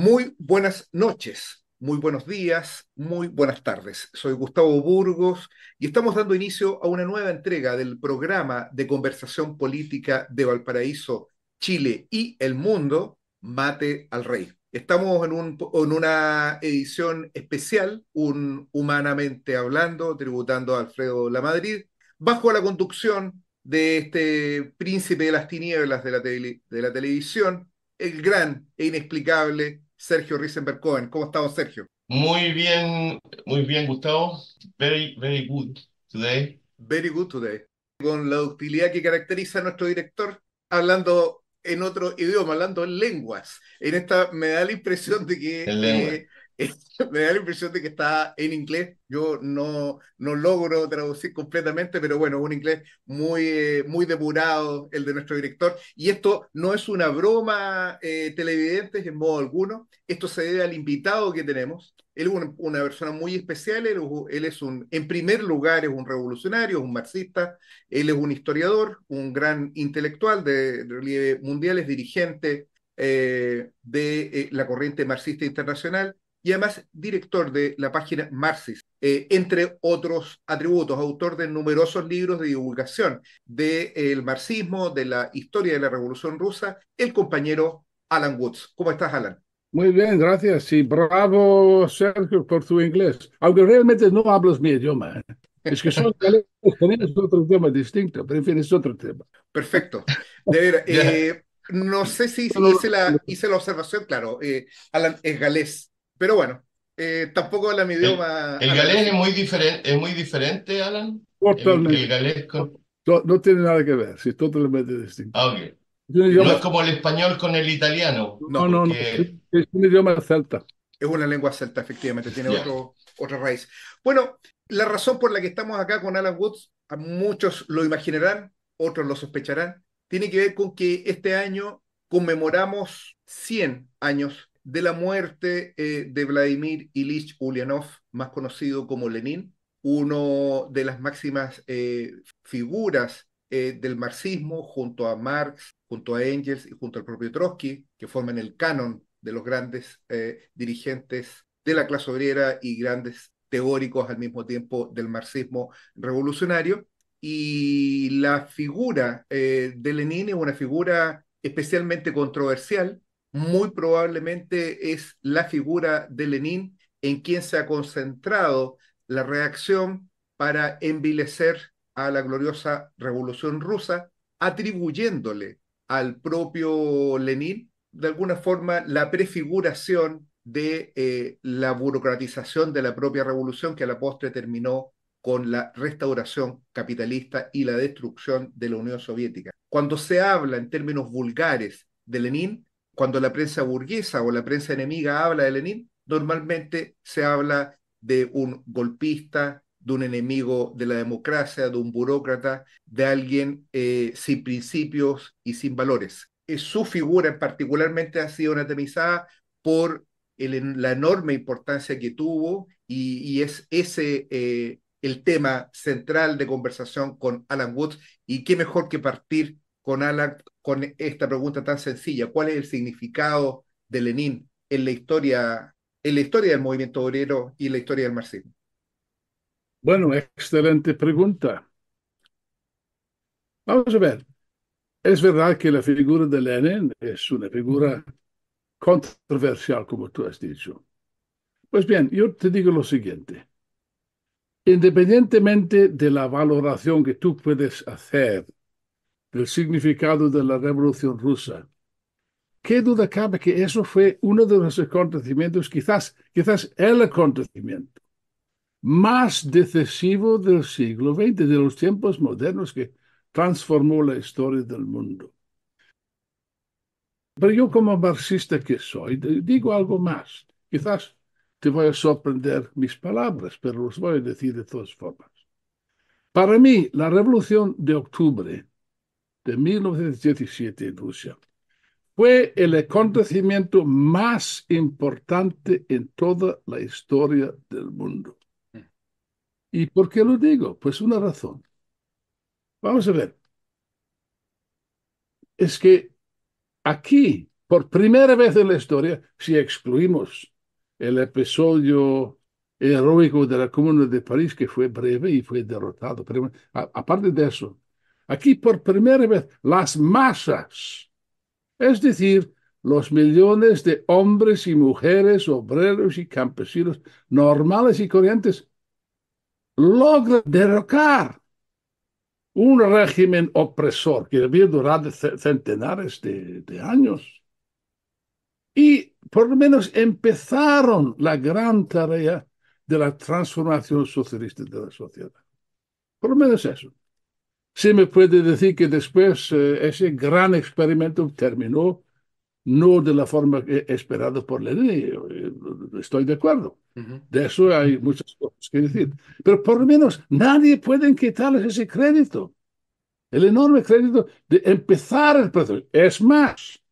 Muy buenas noches, muy buenos días, muy buenas tardes. Soy Gustavo Burgos y estamos dando inicio a una nueva entrega del programa de conversación política de Valparaíso, Chile y el mundo, Mate al Rey. Estamos en, un, en una edición especial, un Humanamente Hablando, tributando a Alfredo Madrid, bajo la conducción de este príncipe de las tinieblas de la, de la televisión, el gran e inexplicable Sergio Risenberg Cohen. ¿Cómo estamos, Sergio? Muy bien, muy bien, Gustavo. Very, very good today. Very good today. Con la ductilidad que caracteriza a nuestro director, hablando en otro idioma, hablando en lenguas. En esta me da la impresión de que me da la impresión de que está en inglés. Yo no, no logro traducir completamente, pero bueno, un inglés muy, eh, muy depurado, el de nuestro director. Y esto no es una broma, eh, televidente en modo alguno. Esto se debe al invitado que tenemos. Él es una persona muy especial. Él, es un, en primer lugar, es un revolucionario, un marxista. Él es un historiador, un gran intelectual de, relieve mundial, es dirigente. Eh, de la corriente marxista internacional, y además director de la página Marxis, eh, entre otros atributos, autor de numerosos libros de divulgación del de, eh, marxismo, de la historia de la Revolución Rusa, el compañero Alan Woods. ¿Cómo estás, Alan? Muy bien, gracias. Y bravo, Sergio, por tu inglés. Aunque realmente no hablas mi idioma. Es que son es otro tema distinto, pero en fin, es otro tema. Perfecto. De ver, eh, no sé si hice la, hice la observación, claro. Alan es galés. Pero bueno, eh, tampoco habla mi idioma. ¿El, galés es muy, diferente, es muy diferente, Alan? Totalmente. El, no, tiene nada que ver, si es totalmente distinto. Ah, no es como el español con el italiano. No, no, no, es un idioma celta. Es una lengua celta, efectivamente, tiene otra raíz. Bueno, la razón por la que estamos acá con Alan Woods, a muchos lo imaginarán, otros lo sospecharán, tiene que ver con que este año conmemoramos 100 años de la muerte eh, de Vladimir Ilich Ulyanov, más conocido como Lenin, uno de las máximas eh, figuras eh, del marxismo junto a Marx, junto a Engels y junto al propio Trotsky, que forman el canon de los grandes dirigentes de la clase obrera y grandes teóricos al mismo tiempo del marxismo revolucionario. Y la figura de Lenin es una figura especialmente controversial muy probablemente es la figura de Lenin en quien se ha concentrado la reacción para envilecer a la gloriosa revolución rusa, atribuyéndole al propio Lenin, de alguna forma, la prefiguración de eh, la burocratización de la propia revolución que a la postre terminó con la restauración capitalista y la destrucción de la Unión Soviética. Cuando se habla en términos vulgares de Lenin, cuando la prensa burguesa o la prensa enemiga habla de Lenin, normalmente se habla de un golpista, de un enemigo de la democracia, de un burócrata, de alguien eh, sin principios y sin valores. su figura particularmente ha sido anatemizada por la enorme importancia que tuvo y, es ese eh, el tema central de conversación con Alan Woods y qué mejor que partir con esta pregunta tan sencilla. ¿Cuál es el significado de Lenin en la historia, en la historia del movimiento obrero y en la historia del marxismo? Bueno, excelente pregunta. Vamos a ver. Es verdad que la figura de Lenin es una figura controversial, como tú has dicho. Pues bien, yo te digo lo siguiente. Independientemente de la valoración que tú puedes hacer del significado de la Revolución Rusa. ¿Qué duda cabe que eso fue uno de los acontecimientos, quizás, quizás el acontecimiento más decisivo del siglo XX, de los tiempos modernos que transformó la historia del mundo? Pero yo como marxista que soy, digo algo más. Quizás te voy a sorprender mis palabras, pero los voy a decir de todas formas. Para mí, la revolución de octubre de 1917 en Rusia. Fue el acontecimiento más importante en toda la historia del mundo. Mm. ¿Y por qué lo digo? Pues una razón. Vamos a ver. Es que aquí, por primera vez en la historia, si excluimos el episodio heroico de la Comuna de París, que fue breve y fue derrotado, pero aparte de eso, Aquí por primera vez las masas, es decir, los millones de hombres y mujeres, obreros y campesinos normales y corrientes, logran derrocar un régimen opresor que había durado centenares de, de años. Y por lo menos empezaron la gran tarea de la transformación socialista de la sociedad. Por lo menos eso. Se me puede decir que después eh, ese gran experimento terminó no de la forma esperada por Lenin. Eh, estoy de acuerdo. De eso hay muchas cosas que decir. Pero por lo menos nadie puede quitarles ese crédito. El enorme crédito de empezar el proceso. Es más,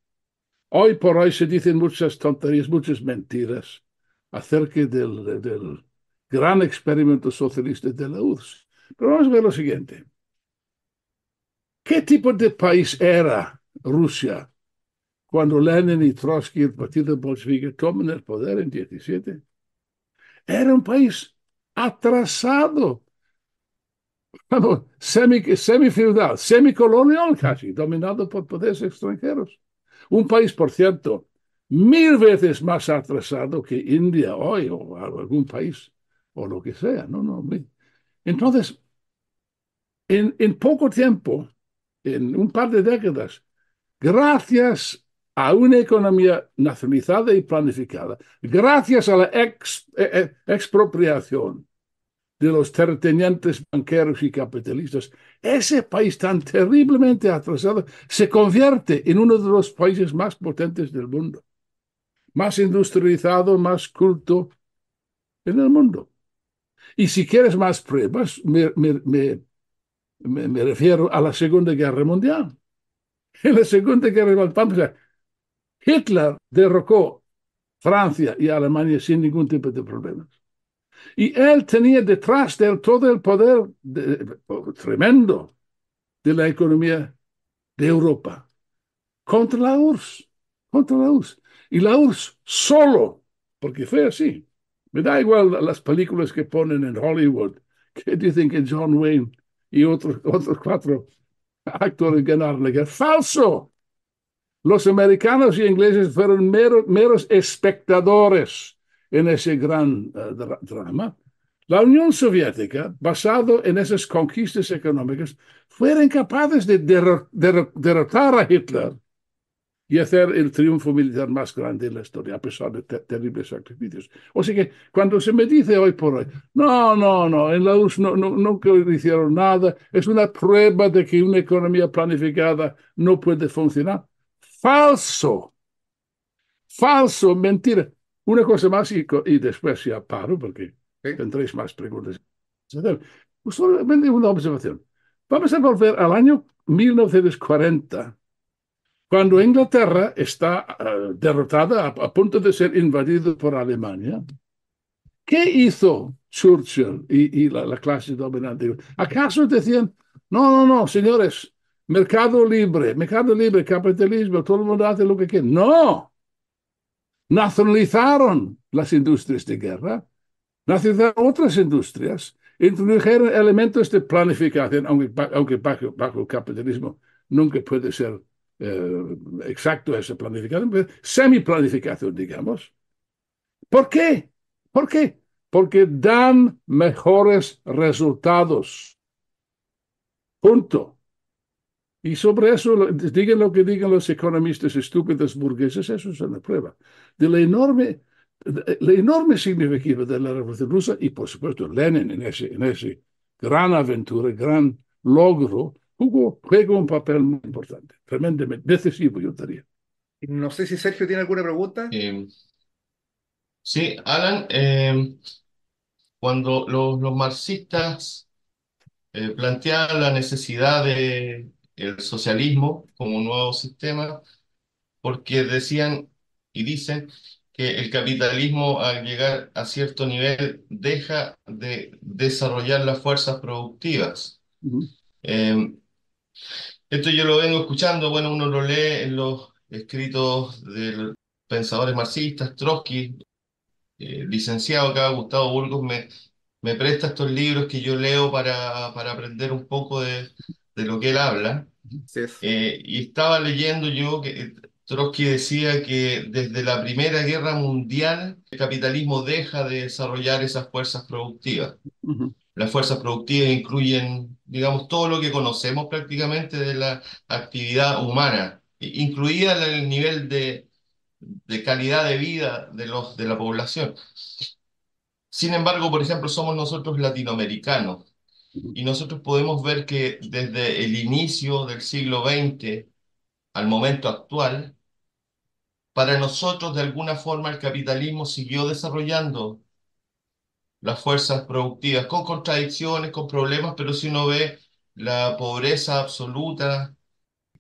hoy por hoy se dicen muchas tonterías, muchas mentiras acerca del, del gran experimento socialista de la URSS. Pero vamos a ver lo siguiente. ¿Qué tipo de país era Rusia cuando Lenin y Trotsky, el Partido Bolchevique, toman el poder en 17? Era un país atrasado, semi, semifeudal, semicolonial casi, dominado por poderes extranjeros. Un país, por cierto, mil veces más atrasado que India hoy o algún país o lo que sea. No, no. Entonces, en, en poco tiempo, en un par de décadas, gracias a una economía nacionalizada y planificada, gracias a la ex, eh, eh, expropiación de los terratenientes banqueros y capitalistas, ese país tan terriblemente atrasado se convierte en uno de los países más potentes del mundo, más industrializado, más culto en el mundo. Y si quieres más pruebas, me, me, me me, refiero a la Segunda Guerra Mundial. En la Segunda Guerra Mundial, Hitler derrocó Francia y Alemania sin ningún tipo de problemas. Y él tenía detrás de él todo el poder tremendo de la economía de Europa contra la URSS, contra la URSS. Y la URSS solo, porque fue así. Me da igual las películas que ponen en Hollywood, que dicen que John Wayne y otros, cuatro actores ganaron la guerra. ¡Falso! Los americanos y ingleses fueron meros, espectadores en ese gran eh, drama. La Unión Soviética, basado en esas conquistas económicas, fueron capaces de derrotar a Hitler y hacer el triunfo militar más grande de la historia, a pesar de terribles sacrificios. O sea que cuando se me dice hoy por hoy, no, no, no, en la URSS no, no, nunca hicieron nada, es una prueba de que una economía planificada no puede funcionar. Falso, falso, mentira. Una cosa más y, después ya paro porque tendréis más preguntas. Solamente una observación. Vamos a volver al año 1940 cuando Inglaterra está eh, derrotada, a, punto de ser invadido por Alemania, ¿qué hizo Churchill y, la, clase dominante? ¿Acaso decían, no, no, no, señores, mercado libre, mercado libre, capitalismo, todo el mundo hace lo que quiere? No, nacionalizaron las industrias de guerra, nacionalizaron otras industrias, introdujeron elementos de planificación, aunque, bajo, bajo capitalismo nunca puede ser eh, exacto esa planificación, pues, semi-planificación, digamos. ¿Por qué? ¿Por qué? Porque dan mejores resultados. Punto. Y sobre eso, digan lo que digan los economistas estúpidos burgueses, eso es una prueba de la enorme, la enorme significativa de la Revolución Rusa y, por supuesto, Lenin en ese, en ese gran aventura, gran logro Hugo juega un papel muy importante, tremendamente decisivo, yo diría. No sé si Sergio tiene alguna pregunta. Eh, sí, Alan, eh, cuando los, marxistas eh, planteaban la necesidad de socialismo como nuevo sistema, porque decían y dicen que el capitalismo al llegar a cierto nivel deja de desarrollar las fuerzas productivas. Esto yo lo vengo escuchando, bueno, uno lo lee en los escritos de pensadores marxistas, Trotsky, eh, licenciado acá, Gustavo Burgos, me, me presta estos libros que yo leo para, para aprender un poco de, lo que él habla. Eh, y estaba leyendo yo que Trotsky decía que desde la Primera Guerra Mundial el capitalismo deja de desarrollar esas fuerzas productivas. Las fuerzas productivas incluyen, digamos, todo lo que conocemos prácticamente de la actividad humana, incluida el nivel de, calidad de vida de, los, de la población. Sin embargo, por ejemplo, somos nosotros latinoamericanos y nosotros podemos ver que desde el inicio del siglo XX al momento actual, para nosotros, de alguna forma, el capitalismo siguió desarrollando las fuerzas productivas, con contradicciones, con problemas, pero si uno ve la pobreza absoluta,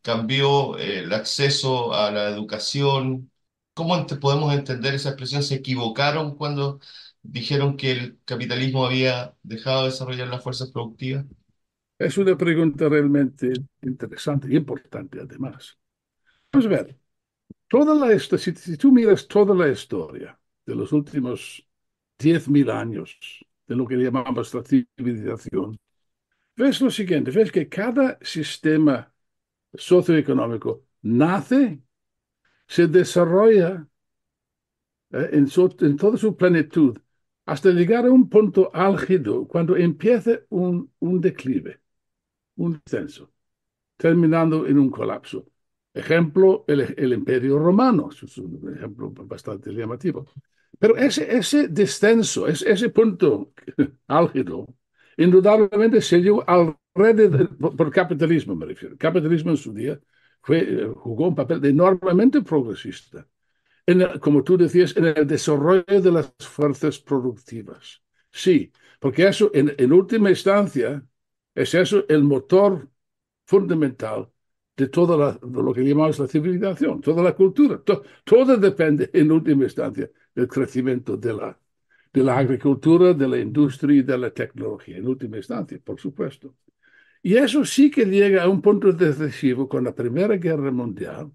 cambió eh, el acceso a la educación. ¿Cómo podemos entender esa expresión? ¿Se equivocaron cuando dijeron que el capitalismo había dejado de desarrollar las fuerzas productivas? Es una pregunta realmente interesante y importante además. Pues ver, Toda la si, tú miras toda la historia de los últimos 10.000 años de lo que llamamos la civilización, ves lo siguiente, ves que cada sistema socioeconómico nace, se desarrolla eh, en, toda su plenitud hasta llegar a un punto álgido cuando empieza un, un declive, un descenso, terminando en un colapso. Ejemplo, el, el imperio romano, es un ejemplo bastante llamativo. Pero ese, ese descenso, ese, punto álgido, indudablemente se dio alrededor, por, por capitalismo me refiero, capitalismo en su día eh, jugó un papel enormemente progresista, en como tú decías, en el desarrollo de las fuerzas productivas. Sí, porque eso en, en última instancia es eso el motor fundamental de toda lo que llamamos la civilización, toda la cultura. todo depende, en última instancia, del crecimiento de la, de la agricultura, de la industria y de la tecnología, en última instancia, por supuesto. Y eso sí que llega a un punto decisivo con la Primera Guerra Mundial.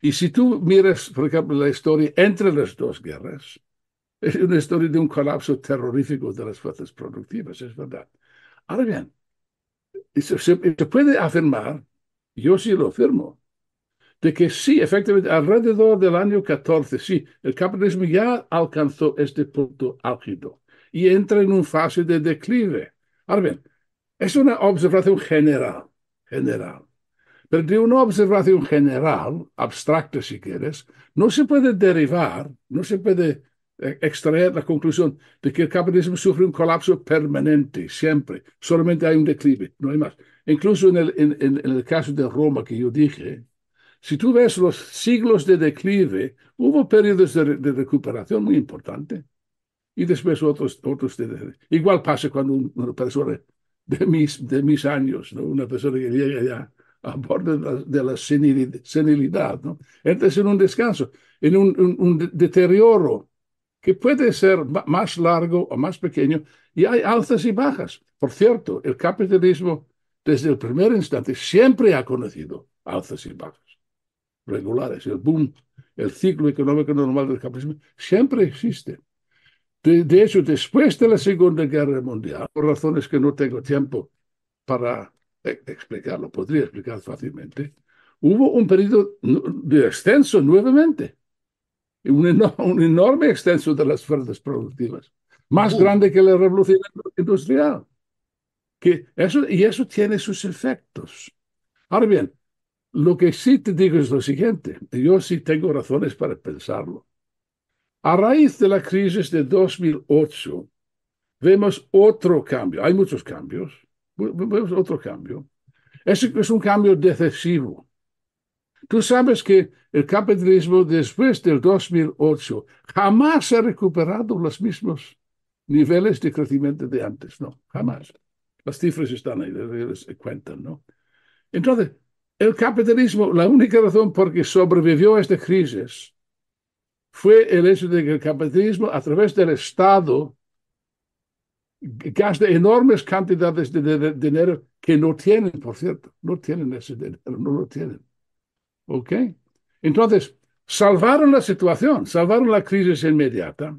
Y si tú miras, por ejemplo, la historia entre las dos guerras, es una historia de un colapso terrorífico de las fuerzas productivas, es verdad. Ahora bien, se, se puede afirmar yo sí lo afirmo. De que sí, efectivamente, alrededor del año 14, sí, el capitalismo ya alcanzó este punto álgido y entra en un fase de declive. Ahora bien, es una observación general, general. Pero de una observación general, abstracta si quieres, no se puede derivar, no se puede eh, extraer la conclusión de que el capitalismo sufre un colapso permanente, siempre. Solamente hay un declive, no hay más. Incluso en el, en, el caso de Roma que yo dije, si tú ves los siglos de declive, hubo periodos de, recuperación muy importantes y después otros, otros Igual pasa cuando una persona de mis, de mis años, ¿no? una persona que llega ya a borde de la, senilidad, ¿no? entras en un descanso, en un, un, deterioro que puede ser más largo o más pequeño y hay altas y bajas. Por cierto, el capitalismo desde el primer instante, siempre ha conocido alzas y bajas regulares. El boom, el ciclo económico normal del capitalismo, siempre existe. De, hecho, después de la Segunda Guerra Mundial, por razones que no tengo tiempo para eh, explicarlo, podría explicar fácilmente, hubo un periodo de extenso nuevamente, un, un enorme extenso de las fuerzas productivas, más grande que la revolución industrial eso, y eso tiene sus efectos. Ahora bien, lo que sí te digo es lo siguiente, yo sí tengo razones para pensarlo. A raíz de la crisis de 2008, vemos otro cambio, hay muchos cambios, vemos otro cambio. Es, es un cambio decisivo. Tú sabes que el capitalismo después del 2008 jamás ha recuperado los mismos niveles de crecimiento de antes, no, jamás. Las cifras están ahí, se cuentan, ¿no? Entonces, el capitalismo, la única razón por que sobrevivió a esta crisis fue el hecho de que el capitalismo, a través del Estado, gasta enormes cantidades de, de dinero que no tienen, por cierto, no tienen ese dinero, no lo tienen. ¿Ok? Entonces, salvaron la situación, salvaron la crisis inmediata,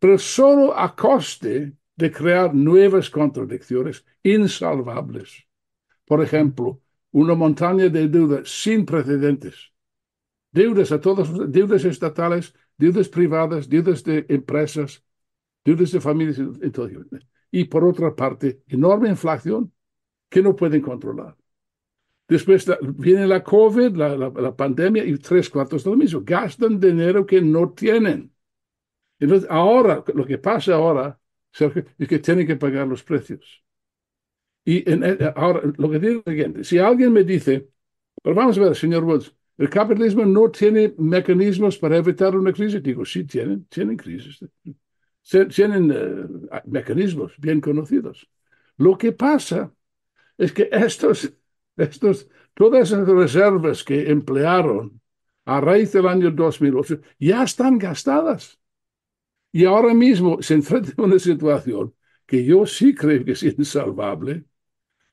pero solo a coste de crear nuevas contradicciones insalvables. Por ejemplo, una montaña de deudas sin precedentes. Deudas a todas, deudas estatales, deudas privadas, deudas de empresas, deudas de familias. Y por otra parte, enorme inflación que no pueden controlar. Después viene la COVID, la, la, la, pandemia y tres cuartos de lo mismo. Gastan dinero que no tienen. Entonces, ahora, lo que pasa ahora y que tienen que pagar los precios. Y ahora, lo que digo es si alguien me dice, pero vamos a ver, señor Woods, el capitalismo no tiene mecanismos para evitar una crisis. Digo, sí tienen, tienen crisis. Tienen eh, mecanismos bien conocidos. Lo que pasa es que estos, estos, todas esas reservas que emplearon a raíz del año 2008 ya están gastadas. Y ahora mismo se enfrenta a una situación que yo sí creo que es insalvable,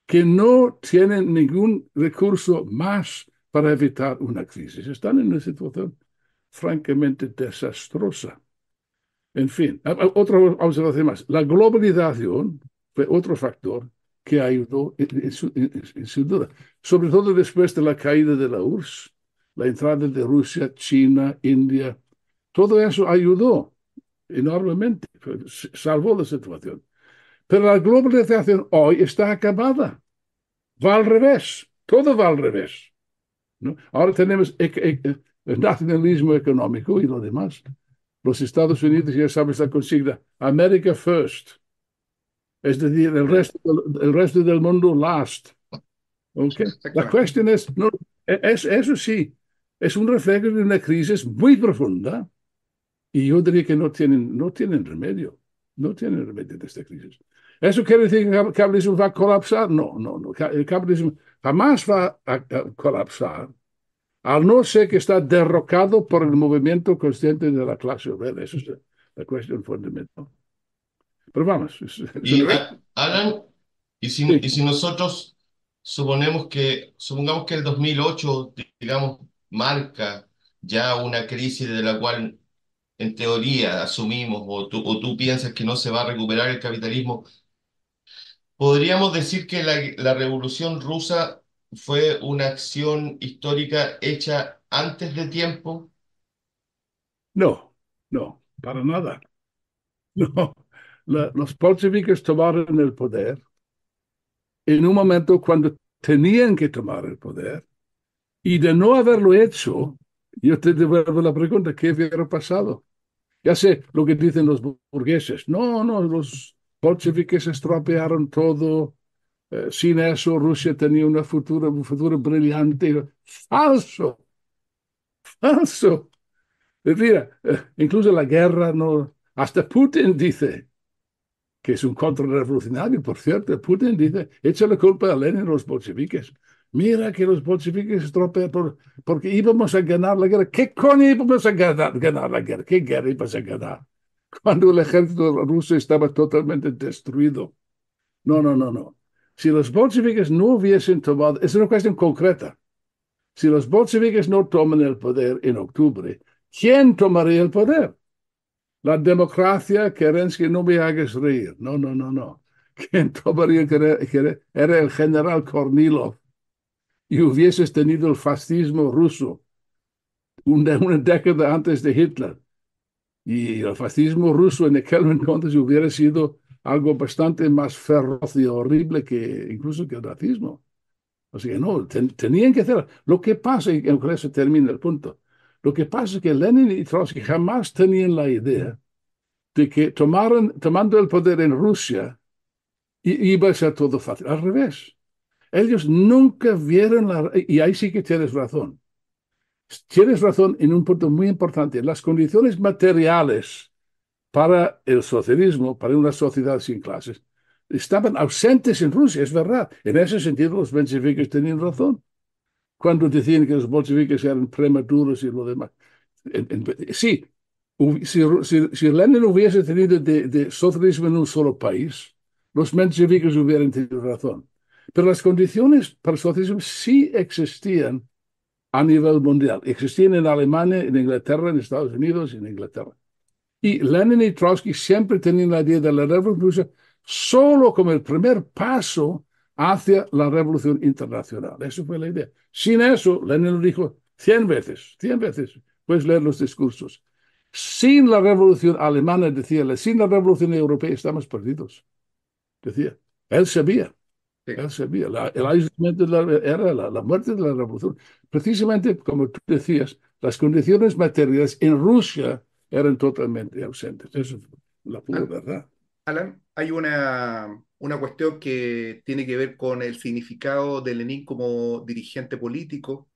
que no tienen ningún recurso más para evitar una crisis. Están en una situación francamente desastrosa. En fin, otra observación más. La globalización fue otro factor que ayudó, eh, eh, en, sin duda, sobre todo después de la caída de la URSS, la entrada de Rusia, China, India, todo eso ayudó enormemente, salvó la situación. Pero la globalización hoy está acabada. Va al revés, todo va al revés. Ahora tenemos el nacionalismo económico y lo demás. Los Estados Unidos ya sabes la consigna, America first. Es decir, el resto, del mundo last. Okay. La cuestión es, no, e-, es, eso sí, es un reflejo de una crisis muy profunda y yo diría que no tienen, no tienen remedio, no tienen remedio de esta crisis. ¿Eso quiere decir que el capitalismo va a colapsar? No, no, no. El capitalismo jamás va a, colapsar al no ser que está derrocado por el movimiento consciente de la clase obrera. Esa es la, cuestión fundamental. Pero vamos. y, Alan, y si, y si nosotros suponemos que, supongamos que el 2008, digamos, marca ya una crisis de la cual en teoría asumimos o tú, o tú piensas que no se va a recuperar el capitalismo, podríamos decir que la, la revolución rusa fue una acción histórica hecha antes de tiempo. No, no, para nada. No, los bolcheviques tomaron el poder en un momento cuando tenían que tomar el poder y de no haberlo hecho, yo te devuelvo la pregunta, ¿qué hubiera pasado? Ya sé lo que dicen los burgueses. No, no, los bolcheviques estropearon todo. Eh, sin eso, Rusia tenía una futura, un brillante. Falso. Falso. Mira, eh, incluso la guerra no. Hasta Putin dice, que es un contrarrevolucionario, por cierto. Putin dice, echa la culpa a Lenin y los bolcheviques. Mira que los bolcheviques estropean por, porque íbamos a ganar la guerra. ¿Qué coño íbamos a ganar, ganar la guerra? ¿Qué guerra íbamos a ganar? Cuando el ejército ruso estaba totalmente destruido. No, no, no, no. Si los bolcheviques no hubiesen tomado, es una cuestión concreta. Si los bolcheviques no toman el poder en octubre, ¿quién tomaría el poder? La democracia, Kerensky, no me hagas reír. No, no, no, no. ¿Quién tomaría el poder? Era el general Kornilov y hubieses tenido el fascismo ruso una, una década antes de Hitler. Y el fascismo ruso en aquel entonces hubiera sido algo bastante más feroz y horrible que incluso que el racismo. O sea, no, tenían que hacer. Lo que pasa, y con eso termina el punto, lo que pasa es que Lenin y Trotsky jamás tenían la idea de que tomaron, tomando el poder en Rusia iba a ser todo fácil. Al revés. Ellos nunca vieron la... Y ahí sí que tienes razón. Tienes razón en un punto muy importante. Las condiciones materiales para el socialismo, para una sociedad sin clases, estaban ausentes en Rusia, es verdad. En ese sentido, los bolcheviques tenían razón. Cuando decían que los bolcheviques eran prematuros y lo demás. sí, si, Lenin hubiese tenido de, socialismo en un solo país, los mencheviques hubieran tenido razón. Pero las condiciones para el socialismo sí existían a nivel mundial. Existían en Alemania, en Inglaterra, en Estados Unidos en Inglaterra. Y Lenin y Trotsky siempre tenían la idea de la revolución solo como el primer paso hacia la revolución internacional. Eso fue la idea. Sin eso, Lenin lo dijo cien veces, cien veces. Puedes leer los discursos. Sin la revolución alemana, decía, sin la revolución europea estamos perdidos. Decía, él sabía el era la, muerte de la revolución. Precisamente, como tú decías, las condiciones materiales en Rusia eran totalmente ausentes. Eso es la pura verdad. Alan, hay una, una cuestión que tiene que ver con el significado de Lenin como dirigente político,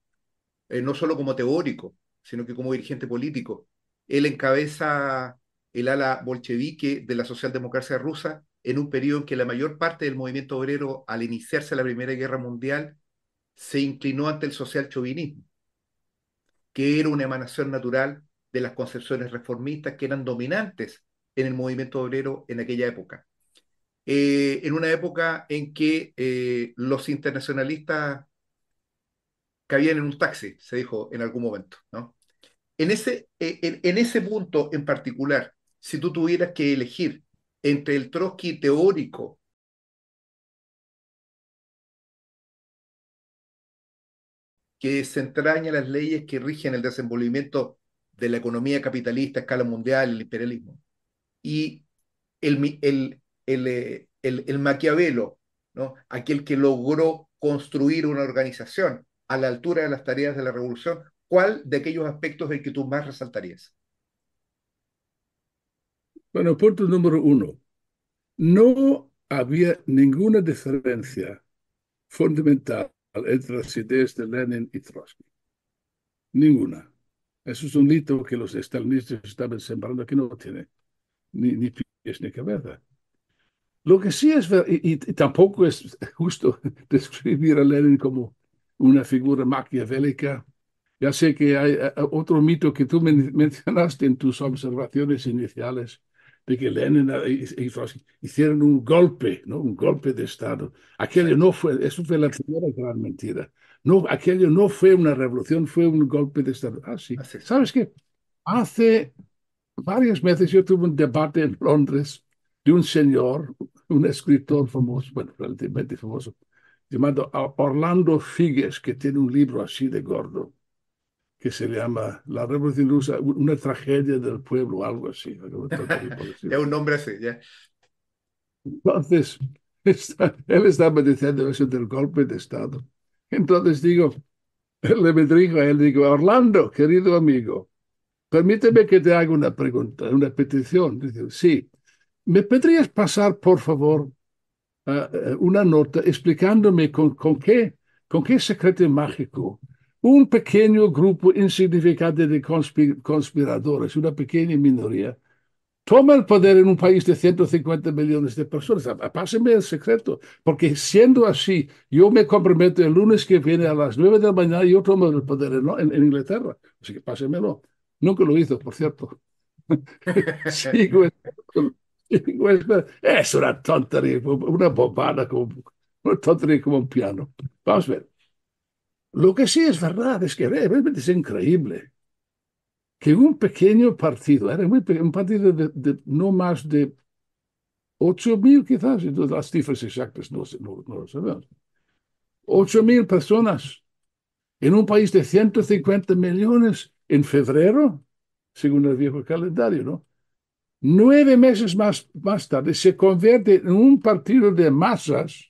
eh, no solo como teórico, sino que como dirigente político. Él encabeza el ala bolchevique de la socialdemocracia rusa en un periodo en que la mayor parte del movimiento obrero, al iniciarse la Primera Guerra Mundial, se inclinó ante el social chauvinismo, que era una emanación natural de las concepciones reformistas que eran dominantes en el movimiento obrero en aquella época. Eh, en una época en que eh, los internacionalistas cabían en un taxi, se dijo en algún momento. ¿no? En, ese, eh, en ese punto en particular, si tú tuvieras que elegir entre el Trotsky teórico que se entraña las leyes que rigen el desenvolvimiento de la economía capitalista a escala mundial, el imperialismo, y el, eh, maquiavelo, aquel que logró construir una organización a la altura de las tareas de la revolución, ¿cuál de aquellos aspectos es el que tú más resaltarías? Bueno, punto número uno. No había ninguna diferencia fundamental entre las ideas de Lenin y Trotsky. Ninguna. Eso es un mito que los estalinistas estaban sembrando que no tiene ni, pies ni cabeza. Lo que sí es y, tampoco es justo describir a Lenin como una figura maquiavélica. Ya sé que hay eh, otro mito que tú mencionaste en tus observaciones iniciales, de que Lenin y, hicieron un golpe, ¿no? un golpe de Estado. Aquello no fue, eso fue la primera gran mentira. No, aquello no fue una revolución, fue un golpe de Estado. Ah, sí. ¿Sabes qué? Hace varios meses yo tuve un debate en Londres de un señor, un escritor famoso, bueno, relativamente famoso, llamado Orlando Figues, que tiene un libro así de gordo que se llama La Revolución Rusa, una tragedia del pueblo, algo así. Es un nombre así, ya. Entonces, él estaba diciendo eso del golpe de Estado. Entonces digo, le me dirijo a él, digo, Orlando, querido amigo, permíteme que te haga una pregunta, una petición. Dice, sí, ¿me podrías pasar, por favor, eh, una nota explicándome con, con, qué, con qué secreto mágico un pequeño grupo insignificante de conspiradores, una pequeña minoría, toma el poder en un país de 150 millones de personas. Pásenme el secreto, porque siendo así, yo me comprometo el lunes que viene a las 9 de la mañana, yo tomo el poder en, Inglaterra. Así que pásenmelo. Nunca lo hizo, por cierto. es una tontería, una bombada como, una tontería como un piano. Vamos a ver. Lo que sí es verdad es que realmente es increíble que un pequeño partido, era un partido de, no más de 8.000 quizás, las cifras exactas no, no, lo sabemos, 8.000 personas en un país de 150 millones en febrero, según el viejo calendario, ¿no? Nueve meses más, más tarde se convierte en un partido de masas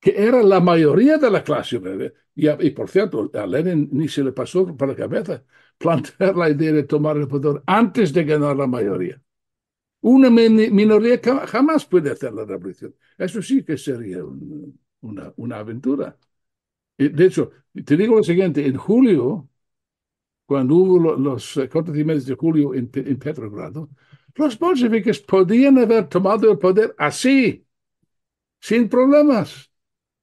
que era la mayoría de la clase obrera, y, por cierto, a Lenin ni se le pasó por la cabeza plantear la idea de tomar el poder antes de ganar la mayoría. Una minoría jamás puede hacer la revolución. Eso sí que sería una, aventura. De hecho, te digo lo siguiente, en julio, cuando hubo los acontecimientos de julio en Petrogrado, los bolcheviques podían haber tomado el poder así, sin problemas.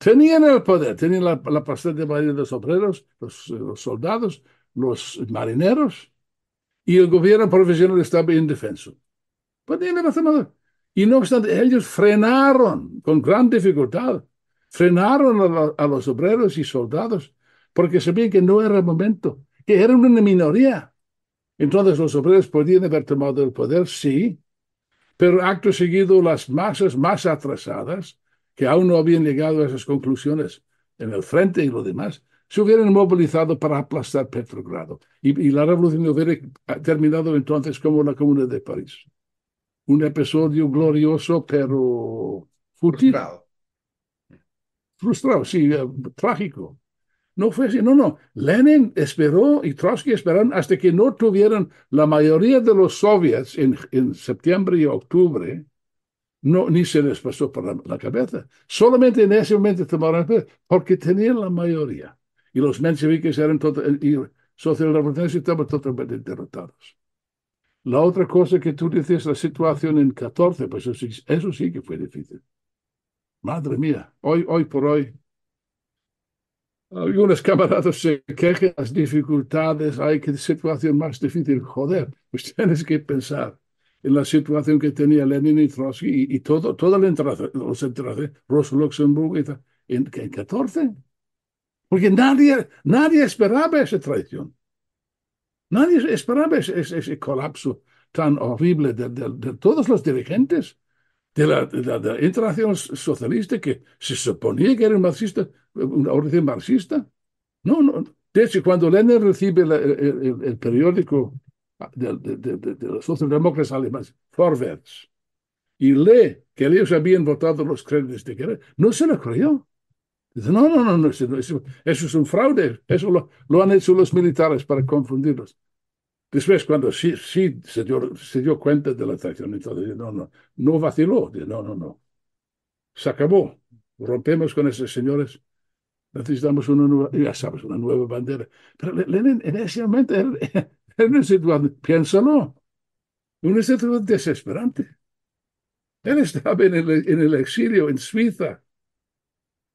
Tenían el poder, tenían la, la pastel de María de los obreros, eh, los, soldados, los marineros, y el gobierno provisional estaba indefenso. Podían pues tomado, Y no obstante, ellos frenaron con gran dificultad, frenaron a, a los obreros y soldados, porque sabían que no era el momento, que eran una minoría. Entonces los obreros podían haber tomado el poder, sí, pero acto seguido las masas más atrasadas que aún no habían llegado a esas conclusiones en el frente y lo demás, se hubieran movilizado para aplastar Petrogrado y, la revolución hubiera terminado entonces como la Comuna de París. Un episodio glorioso pero fútil. Frustrado. Frustrado, sí, eh, trágico. No fue así, no, no. Lenin esperó y Trotsky esperaron hasta que no tuvieran la mayoría de los soviets en, en septiembre y octubre no, ni se les pasó por la, cabeza. Solamente en ese momento tomaron porque tenían la mayoría. Y los mencheviques eran total, y socialdemócratas estaban totalmente derrotados. La otra cosa que tú dices, la situación en 14, pues eso, eso sí que fue difícil. Madre mía, hoy, hoy por hoy, algunos camaradas se quejan las dificultades, hay que situación más difícil, joder, pues tienes que pensar en la situación que tenía Lenin y Trotsky y, toda todo, toda la entrada, los Rosa Luxemburgo en, 14. Porque nadie, nadie esperaba esa traición. Nadie esperaba ese, ese, colapso tan horrible de, de, todos los dirigentes de la, de la, socialista que se suponía que era marxista, una origen marxista. No, no. De hecho, cuando Lenin recibe el, periódico Ah, de, de, de los socialdemócratas alemanes, Forwards, y lee que ellos habían votado los créditos de guerra, no se lo creyó. Dice, no, no, no, no eso, es un fraude, eso lo, han hecho los militares para confundirlos. Después, cuando sí, sí se, dio, se dio cuenta de la traición, entonces, no, no, no vaciló, dice, no, no, no. Se acabó, rompemos con esos señores, necesitamos una nueva, ya sabes, una nueva bandera. Pero Lenin en ese momento es una situación, piénsalo, una situación desesperante. Él estaba en el, exilio en Suiza.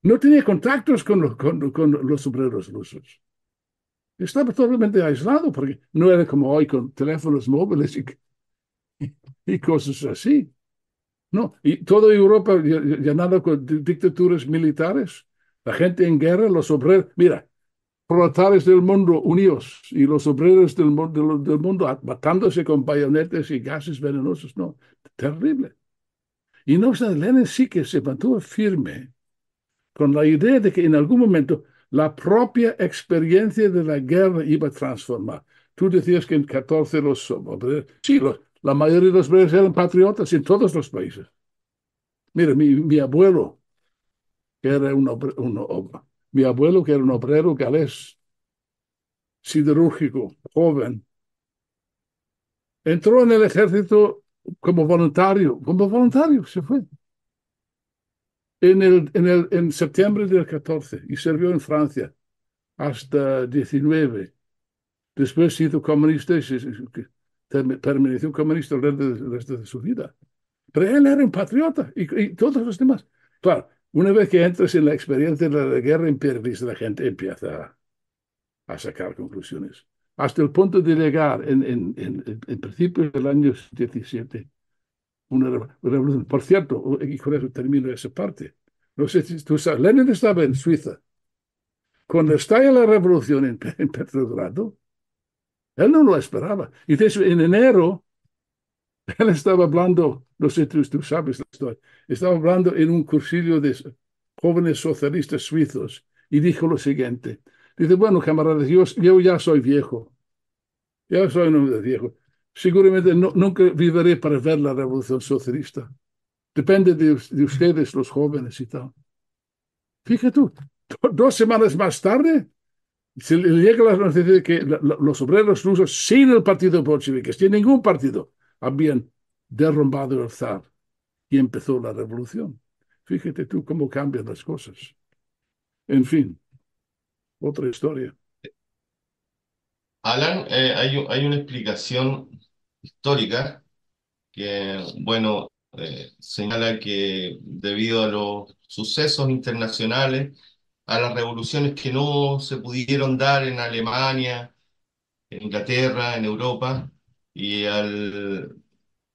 No tenía contactos con, los, con, los obreros rusos. Estaba totalmente aislado porque no era como hoy con teléfonos móviles y, cosas así. No, y toda Europa llenada con dictaduras militares, la gente en guerra, los obreros. Mira, Proletarios del mundo unidos y los obreros del, mundo matándose con bayonetes y gases venenosos. No, terrible. Y no Lenin sí que se mantuvo firme con la idea de que en algún momento la propia experiencia de la guerra iba a transformar. Tú decías que en 14 los obreros, sí, la mayoría de los obreros eran patriotas en todos los países. Mira, mi, abuelo, era un, obrero. Mi abuelo, que era un obrero galés, siderúrgico, joven, entró en el ejército como voluntario, como voluntario se fue. En, el, en, el, en septiembre del 14 y sirvió en Francia hasta 19. Después se hizo comunista y permaneció comunista el resto de, su vida. Pero él era un patriota y, y todos los demás. Claro, una vez que entras en la experiencia de la guerra imperialista, la gente empieza a, sacar conclusiones. Hasta el punto de llegar, en, en, principios del año 17, una revolución. Por cierto, y con eso termino esa parte. No sé si tú sabes, Lenin estaba en Suiza. Cuando estalla la revolución en, Petrogrado, él no lo esperaba. Y en enero Él estaba hablando, no sé, tú, tú sabes la historia, estaba hablando en un cursillo de jóvenes socialistas suizos y dijo lo siguiente. Dice, bueno, camaradas, yo, ya soy viejo. Ya soy un viejo. Seguramente nunca viviré para ver la revolución socialista. Depende de, ustedes, los jóvenes y tal. Fíjate tú, dos semanas más tarde, se llega la noticia de que los obreros rusos sin el partido bolchevique, sin ningún partido, habían derrumbado el zar y empezó la revolución. Fíjate tú cómo cambian las cosas. En fin, otra historia. Alan, eh, hay, una explicación histórica que, bueno, eh, señala que debido a los sucesos internacionales, a las revoluciones que no se pudieron dar en Alemania, en Inglaterra, en Europa, y al,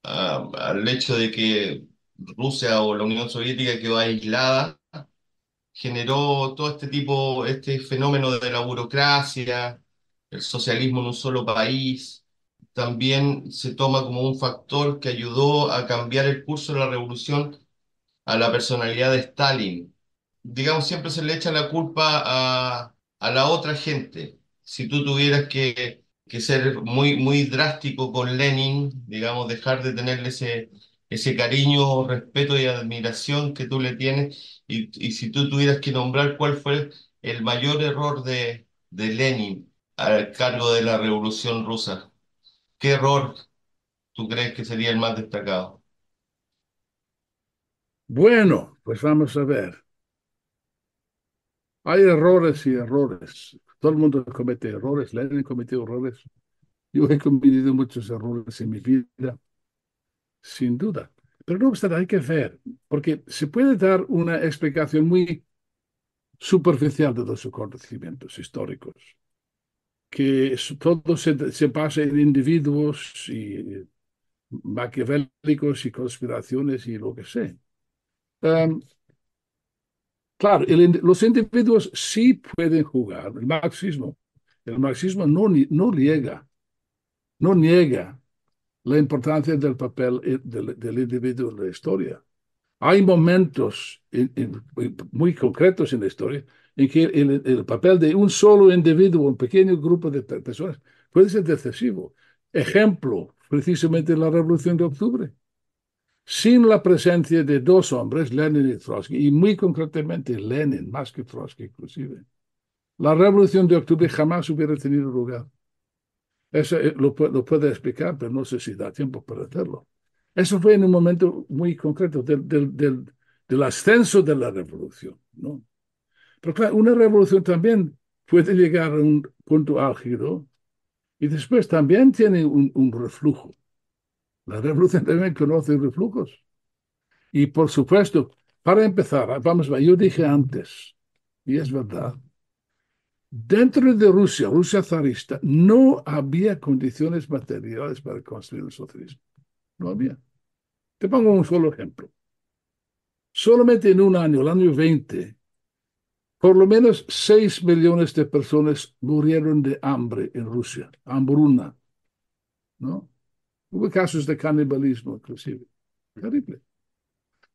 al hecho de que Rusia o la Unión Soviética quedó aislada, generó todo este tipo, este fenómeno de la burocracia, el socialismo en un solo país, también se toma como un factor que ayudó a cambiar el curso de la revolución a la personalidad de Stalin. Digamos, siempre se le echa la culpa a, a la otra gente. Si tú tuvieras que que ser muy, muy drástico con Lenin, digamos, dejar de tenerle ese, ese cariño, respeto y admiración que tú le tienes. Y, si tú tuvieras que nombrar cuál fue el mayor error de, de Lenin al cargo de la Revolución Rusa, ¿qué error tú crees que sería el más destacado? Bueno, pues vamos a ver. Hay errores y errores. Todo el mundo comete errores, Lenin cometido errores. Yo he cometido muchos errores en mi vida, sin duda. Pero no obstante, hay que ver, porque se puede dar una explicación muy superficial de los acontecimientos históricos, que todo se, basa en individuos y maquiavélicos y conspiraciones y lo que sea. Claro, los individuos sí pueden jugar, el marxismo. El marxismo no, niega, no niega la importancia del papel eh, del, individuo en la historia. Hay momentos muy concretos en la historia en que el, papel de un solo individuo, un pequeño grupo de personas, puede ser decisivo. Ejemplo, precisamente la Revolución de Octubre sin la presencia de dos hombres, Lenin y Trotsky, y muy concretamente Lenin, más que Trotsky inclusive, la revolución de octubre jamás hubiera tenido lugar. Eso eh, lo, puede explicar, pero no sé si da tiempo para hacerlo. Eso fue en un momento muy concreto del, ascenso de la revolución. ¿no? Pero claro, una revolución también puede llegar a un punto álgido y después también tiene un reflujo. La revolución también conoce reflujos. Y por supuesto, para empezar, vamos, yo dije antes, y es verdad, dentro de Rusia, Rusia zarista, no había condiciones materiales para construir el socialismo. No había. Te pongo un solo ejemplo. Solamente en un año, el año 20, por lo menos 6 millones de personas murieron de hambre en Rusia, hambruna. ¿no? Hubo casos de canibalismo, inclusive. Terrible.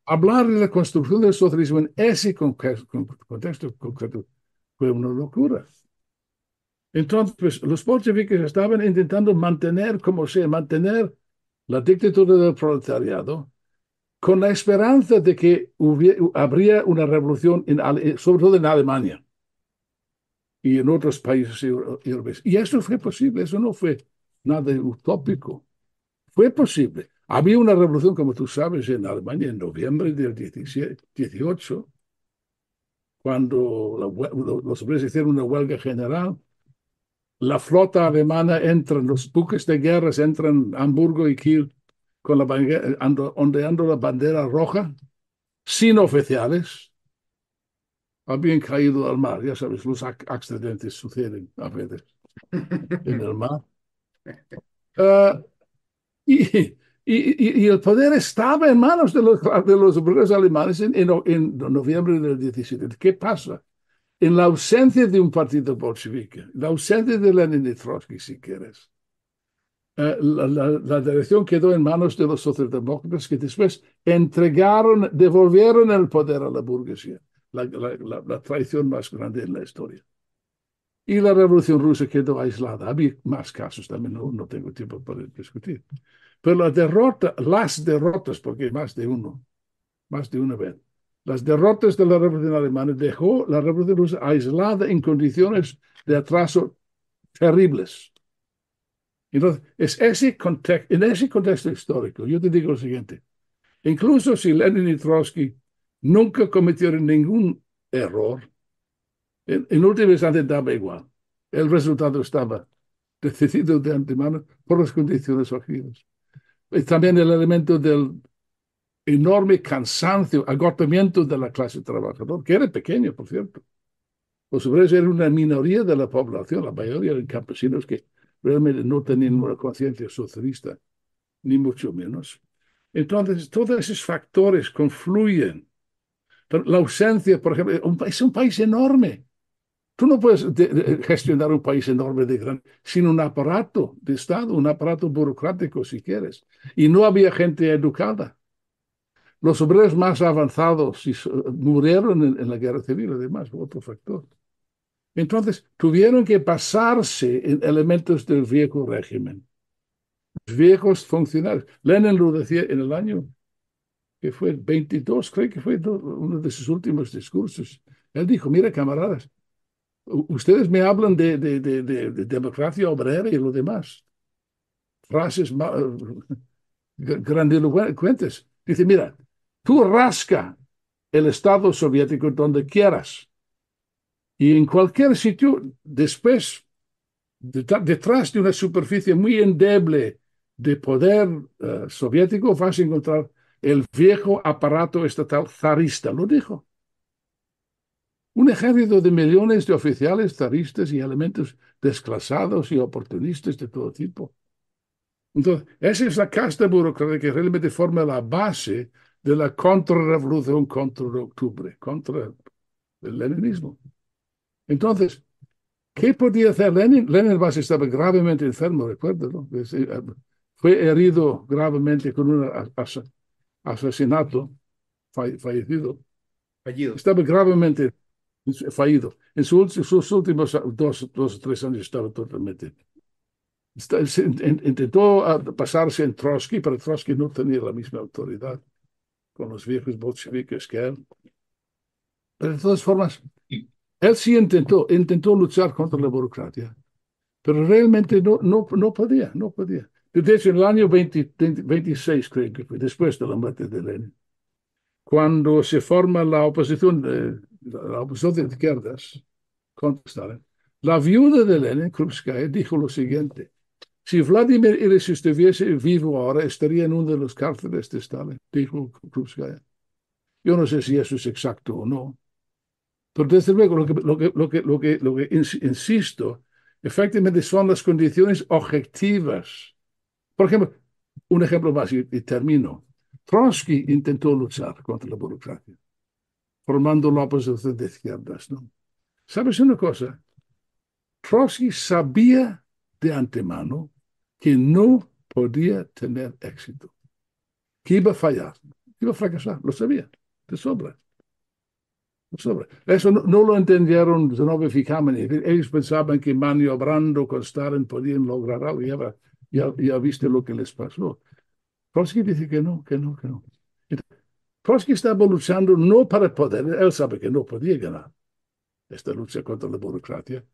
Hablar de la construcción del socialismo en ese contexto concreto fue una locura. Entonces, los bolcheviques estaban intentando mantener, como sea, mantener la dictadura del proletariado con la esperanza de que habría una revolución, sobre todo en Alemania y en otros países europeos. Y eso fue posible, eso no fue nada utópico. Fue pues posible. Había una revolución, como tú sabes, en Alemania en noviembre del 17, 18, cuando los obreros hicieron una huelga general. La flota alemana entra, los buques de guerra entran Hamburgo y Kiel con la ondeando la bandera roja, sin oficiales. Habían caído al mar, ya sabes, los accidentes suceden a veces en el mar. Ah, y, y, y, el poder estaba en manos de los, de los alemanes en, en, noviembre del 17. ¿Qué pasa? En la ausencia de un partido bolchevique, la ausencia de Lenin y Trotsky, si quieres. Eh, la, la, la, dirección quedó en manos de los socialdemócratas que después entregaron, devolvieron el poder a la burguesía, la, la, traición más grande en la historia. Y la revolución rusa quedó aislada. Había más casos también, no, no tengo tiempo para discutir. Pero la derrota, las derrotas, porque más de uno, más de una vez, las derrotas de la Revolución Alemana dejó la Revolución Rusa aislada en condiciones de atraso terribles. Entonces, es ese en ese contexto histórico, yo te digo lo siguiente, incluso si Lenin y Trotsky nunca cometieron ningún error, en, última instancia daba igual. El resultado estaba decidido de antemano por las condiciones surgidas también el elemento del enorme cansancio, agotamiento de la clase trabajadora, que era pequeña, por cierto. Los obreros eran una minoría de la población, la mayoría eran campesinos que realmente no tenían una conciencia socialista, ni mucho menos. Entonces, todos esos factores confluyen. la ausencia, por ejemplo, es un país enorme. Tú no puedes gestionar un país enorme de gran, sin un aparato de Estado, un aparato burocrático si quieres. Y no había gente educada. Los obreros más avanzados murieron en, la guerra civil, además, otro factor. Entonces, tuvieron que basarse en elementos del viejo régimen. viejos funcionarios. Lenin lo decía en el año que fue el 22, creo que fue uno de sus últimos discursos. Él dijo, mira camaradas, Ustedes me hablan de, de, democracia obrera y lo demás. Frases grandilocuentes. Dice, mira, tú rasca el Estado soviético donde quieras. Y en cualquier sitio, después, detrás de una superficie muy endeble de poder eh, soviético, vas a encontrar el viejo aparato estatal zarista. Lo dijo. Un ejército de millones de oficiales, taristas y elementos desclasados y oportunistas de todo tipo. Entonces, esa es la casta burocrática que realmente forma la base de la contrarrevolución contra octubre, contra el leninismo. Entonces, ¿qué podía hacer Lenin? Lenin estaba gravemente enfermo, recuérdalo. Fue herido gravemente con un asesinato, fallecido. Fallido. Estaba gravemente fallido. En sus últimos ah, dos, dos o tres años estaba totalmente. intentó ah, pasarse en Trotsky, pero Trotsky no tenía la misma autoridad con los viejos bolcheviques que él. Pero de todas formas, él sí intentó, intentó luchar contra la burocracia, pero realmente no, no, no podía, no podía. De hecho, en el año 20, 26, creo después de la muerte de Lenin, cuando se forma la oposición, eh, la oposición de izquierdas Stalin, La viuda de Lenin, Krupskaya, dijo lo siguiente. Si Vladimir Ilyich estuviese vivo ahora, estaría en uno de los cárceles de Stalin, dijo Krupskaya. Yo no sé si eso es exacto o no. Pero desde luego, lo que, lo que, lo que, lo que, lo que insisto, efectivamente son las condiciones objetivas. Por ejemplo, un ejemplo más y, y termino. Trotsky intentó luchar contra la burocracia formando la oposición de izquierdas. ¿no? ¿Sabes una cosa? Trotsky sabía de antemano que no podía tener éxito, que iba a fallar, que iba a fracasar, lo sabía, de sobra. De sobra. Eso no, lo entendieron, no fijaban. Ellos pensaban que maniobrando con Stalin podían lograr algo. Ya, ya viste lo que les pasó. Trotsky dice que no, que no, que no. Trotsky estaba luchando no para el poder, él sabe que no podía ganar esta lucha contra la burocracia,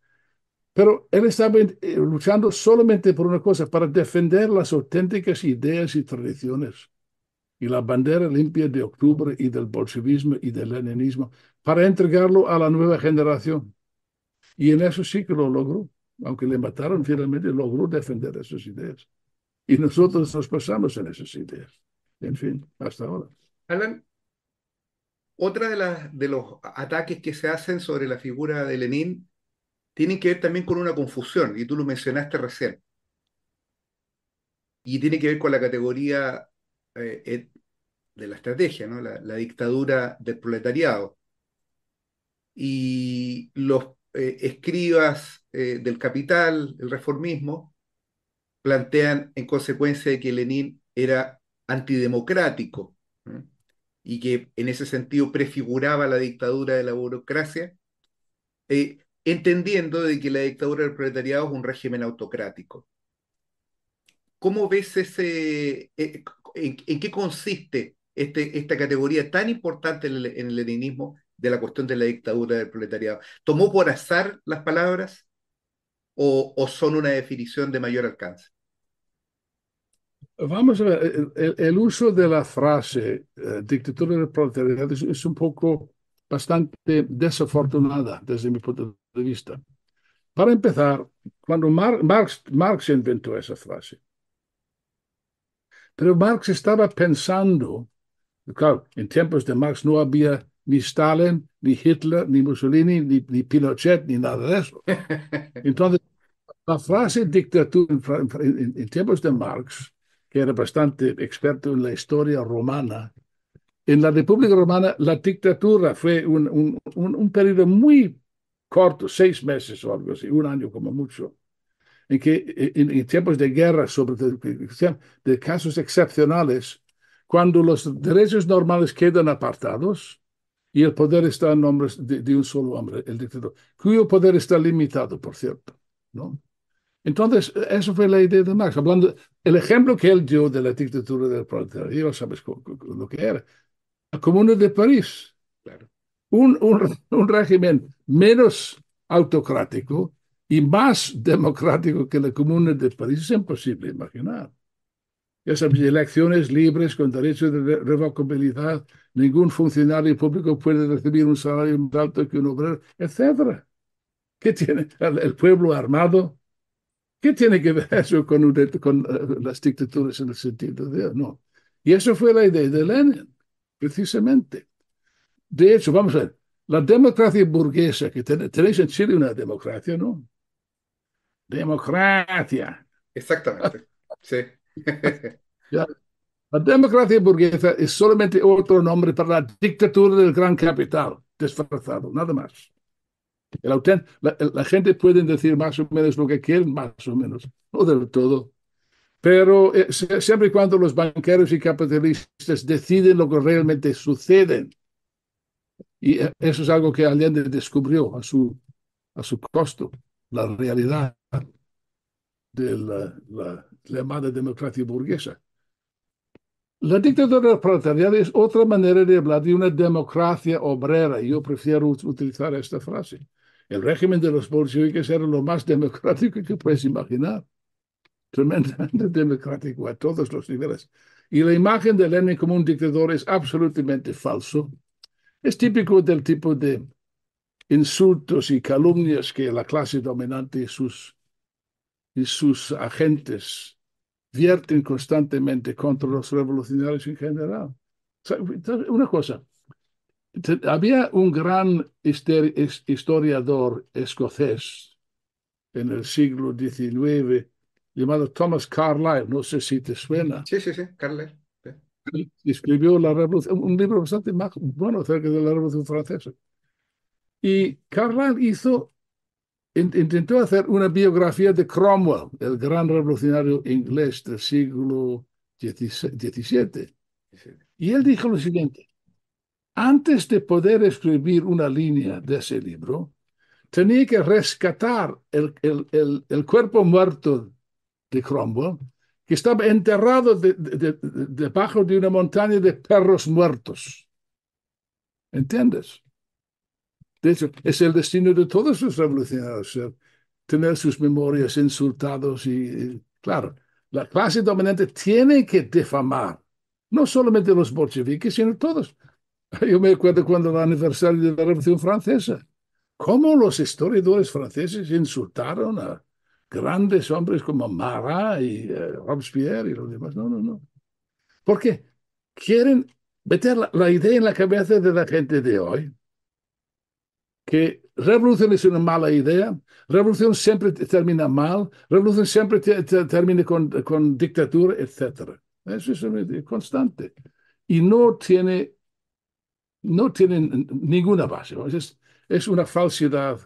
pero él estaba eh, luchando solamente por una cosa, para defender las auténticas ideas y tradiciones y la bandera limpia de octubre y del bolchevismo y del leninismo para entregarlo a la nueva generación. Y en eso sí que lo logró, aunque le mataron finalmente, logró defender esas ideas. Y nosotros nos pasamos en esas ideas. En fin, hasta ahora. Alan, otra de, las, de los ataques que se hacen sobre la figura de Lenin tienen que ver también con una confusión, y tú lo mencionaste recién, y tiene que ver con la categoría eh, de la estrategia, ¿no? la, dictadura del proletariado. Y los eh, escribas eh, del capital, el reformismo, plantean en consecuencia de que Lenin era antidemocrático y que en ese sentido prefiguraba la dictadura de la burocracia, eh, entendiendo de que la dictadura del proletariado es un régimen autocrático. ¿Cómo ves ese, eh, en, qué consiste este, esta categoría tan importante en el, leninismo de la cuestión de la dictadura del proletariado? ¿Tomó por azar las palabras o son una definición de mayor alcance? Vamos a ver, el, uso de la frase eh, dictadura de proletariado es, es, un poco bastante desafortunada desde mi punto de vista. Para empezar, cuando Marx, Marx inventó esa frase, pero Marx estaba pensando, claro, en tiempos de Marx no había ni Stalin, ni Hitler, ni Mussolini, ni, ni Pinochet, ni nada de eso. Entonces, la frase dictadura en tiempos de Marx era bastante experto en la historia romana. En la República Romana la dictadura fue un, un, un, periodo muy corto, seis meses o algo así, un año como mucho, en que en, tiempos de guerra, sobre de, de casos excepcionales, cuando los derechos normales quedan apartados, y el poder está en nombre de, de, un solo hombre, el dictador, cuyo poder está limitado, por cierto, ¿no? Entonces, eso fue la idea de Marx. Hablando, el ejemplo que él dio de la dictadura del proletariado, sabes lo que era. La Comuna de París. Claro. Un, un, un, régimen menos autocrático y más democrático que la Comuna de París es imposible imaginar. Ya sabes, elecciones libres con derecho de revocabilidad, ningún funcionario público puede recibir un salario más alto que un obrero, etc. ¿Qué tiene el pueblo armado? ¿Qué tiene que ver eso con, eh, las dictaduras en el sentido de no? Y eso fue la idea de Lenin, precisamente. De hecho, vamos a ver, la democracia burguesa, que tenéis en Chile una democracia, ¿no? Democracia. Exactamente. Sí. La democracia burguesa es solamente otro nombre para la dictadura del gran capital, disfrazado, nada más. El la, gente puede decir más o menos lo que quieren, más o menos, no del todo. Pero eh, siempre y cuando los banqueros y capitalistas deciden lo que realmente sucede. Y eh, eso es algo que Allende descubrió a su, a su costo, la realidad de la, la llamada democracia burguesa. La dictadura proletaria es otra manera de hablar de una democracia obrera. Yo prefiero utilizar esta frase. El régimen de los bolcheviques era lo más democrático que puedes imaginar, tremendamente democrático a todos los niveles. Y la imagen de Lenin como un dictador es absolutamente falso. Es típico del tipo de insultos y calumnias que la clase dominante y sus, y sus agentes vierten constantemente contra los revolucionarios en general. una cosa, había un gran historiador escocés en el siglo XIX llamado Thomas Carlyle, no sé si te suena. Sí, sí, sí, Carlyle. Escribió la Revolución, un libro bastante más bueno acerca de la Revolución Francesa. Y Carlyle hizo, intentó hacer una biografía de Cromwell, el gran revolucionario inglés del siglo XVII. Y él dijo lo siguiente, antes de poder escribir una línea de ese libro, tenía que rescatar el, cuerpo muerto de Cromwell, que estaba enterrado debajo de una montaña de perros muertos. ¿Entiendes? De hecho, es el destino de todos los revolucionarios, eh, tener sus memorias insultados y, claro, la clase dominante tiene que defamar, no solamente los bolcheviques, sino todos. Yo me acuerdo cuando el aniversario de la Revolución Francesa, cómo los historiadores franceses insultaron a grandes hombres como Marat y eh, Robespierre y los demás. No, no, no. Porque quieren meter la, idea en la cabeza de la gente de hoy que revolución es una mala idea, revolución siempre termina mal, revolución siempre termina con, dictadura, etc. Eso es una, constante. Y no tiene no tienen ninguna base. Es, una falsedad.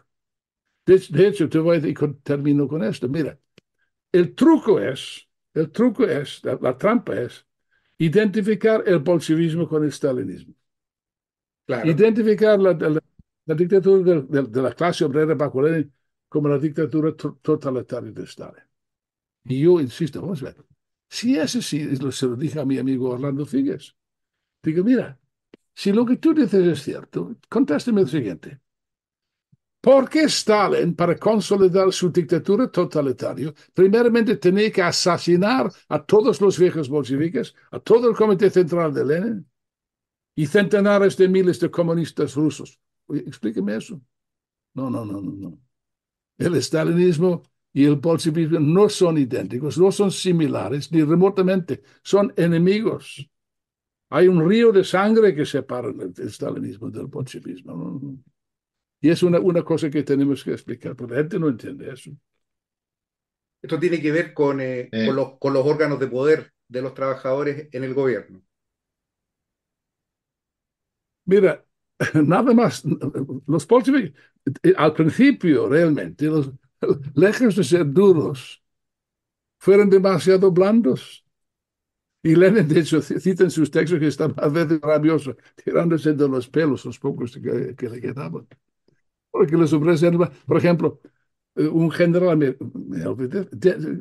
De, hecho, te voy a decir, termino con esto. Mira, el truco es, el truco es, la, trampa es, identificar el bolchevismo con el stalinismo. Identificar la, dictadura de, la clase obrera como la dictadura totalitaria de Stalin. Y yo insisto, vamos a ver, si es así, se lo dije a mi amigo Orlando Figues, digo, mira, si lo que tú dices es cierto, contésteme lo siguiente. ¿Por qué Stalin, para consolidar su dictadura totalitaria, primeramente tenía que asesinar a todos los viejos bolcheviques, a todo el Comité Central de Lenin y centenares de miles de comunistas rusos? explíqueme eso. No, no, no, no, no. El stalinismo y el bolchevismo no son idénticos, no son similares ni remotamente, son enemigos. Hay un río de sangre que separa el stalinismo del bolchevismo. Y es una, una cosa que tenemos que explicar, porque la gente no entiende eso. Esto tiene que ver con, eh, eh. con, los, con los órganos de poder de los trabajadores en el gobierno. Mira, nada más, los bolcheviques, eh, al principio realmente, los, lejos de ser duros, fueron demasiado blandos. Y Lenin, de hecho, cita sus textos que están a veces rabiosos, tirándose de los pelos los pocos que, le quedaban. Porque les ofrecen, por ejemplo, eh, un general,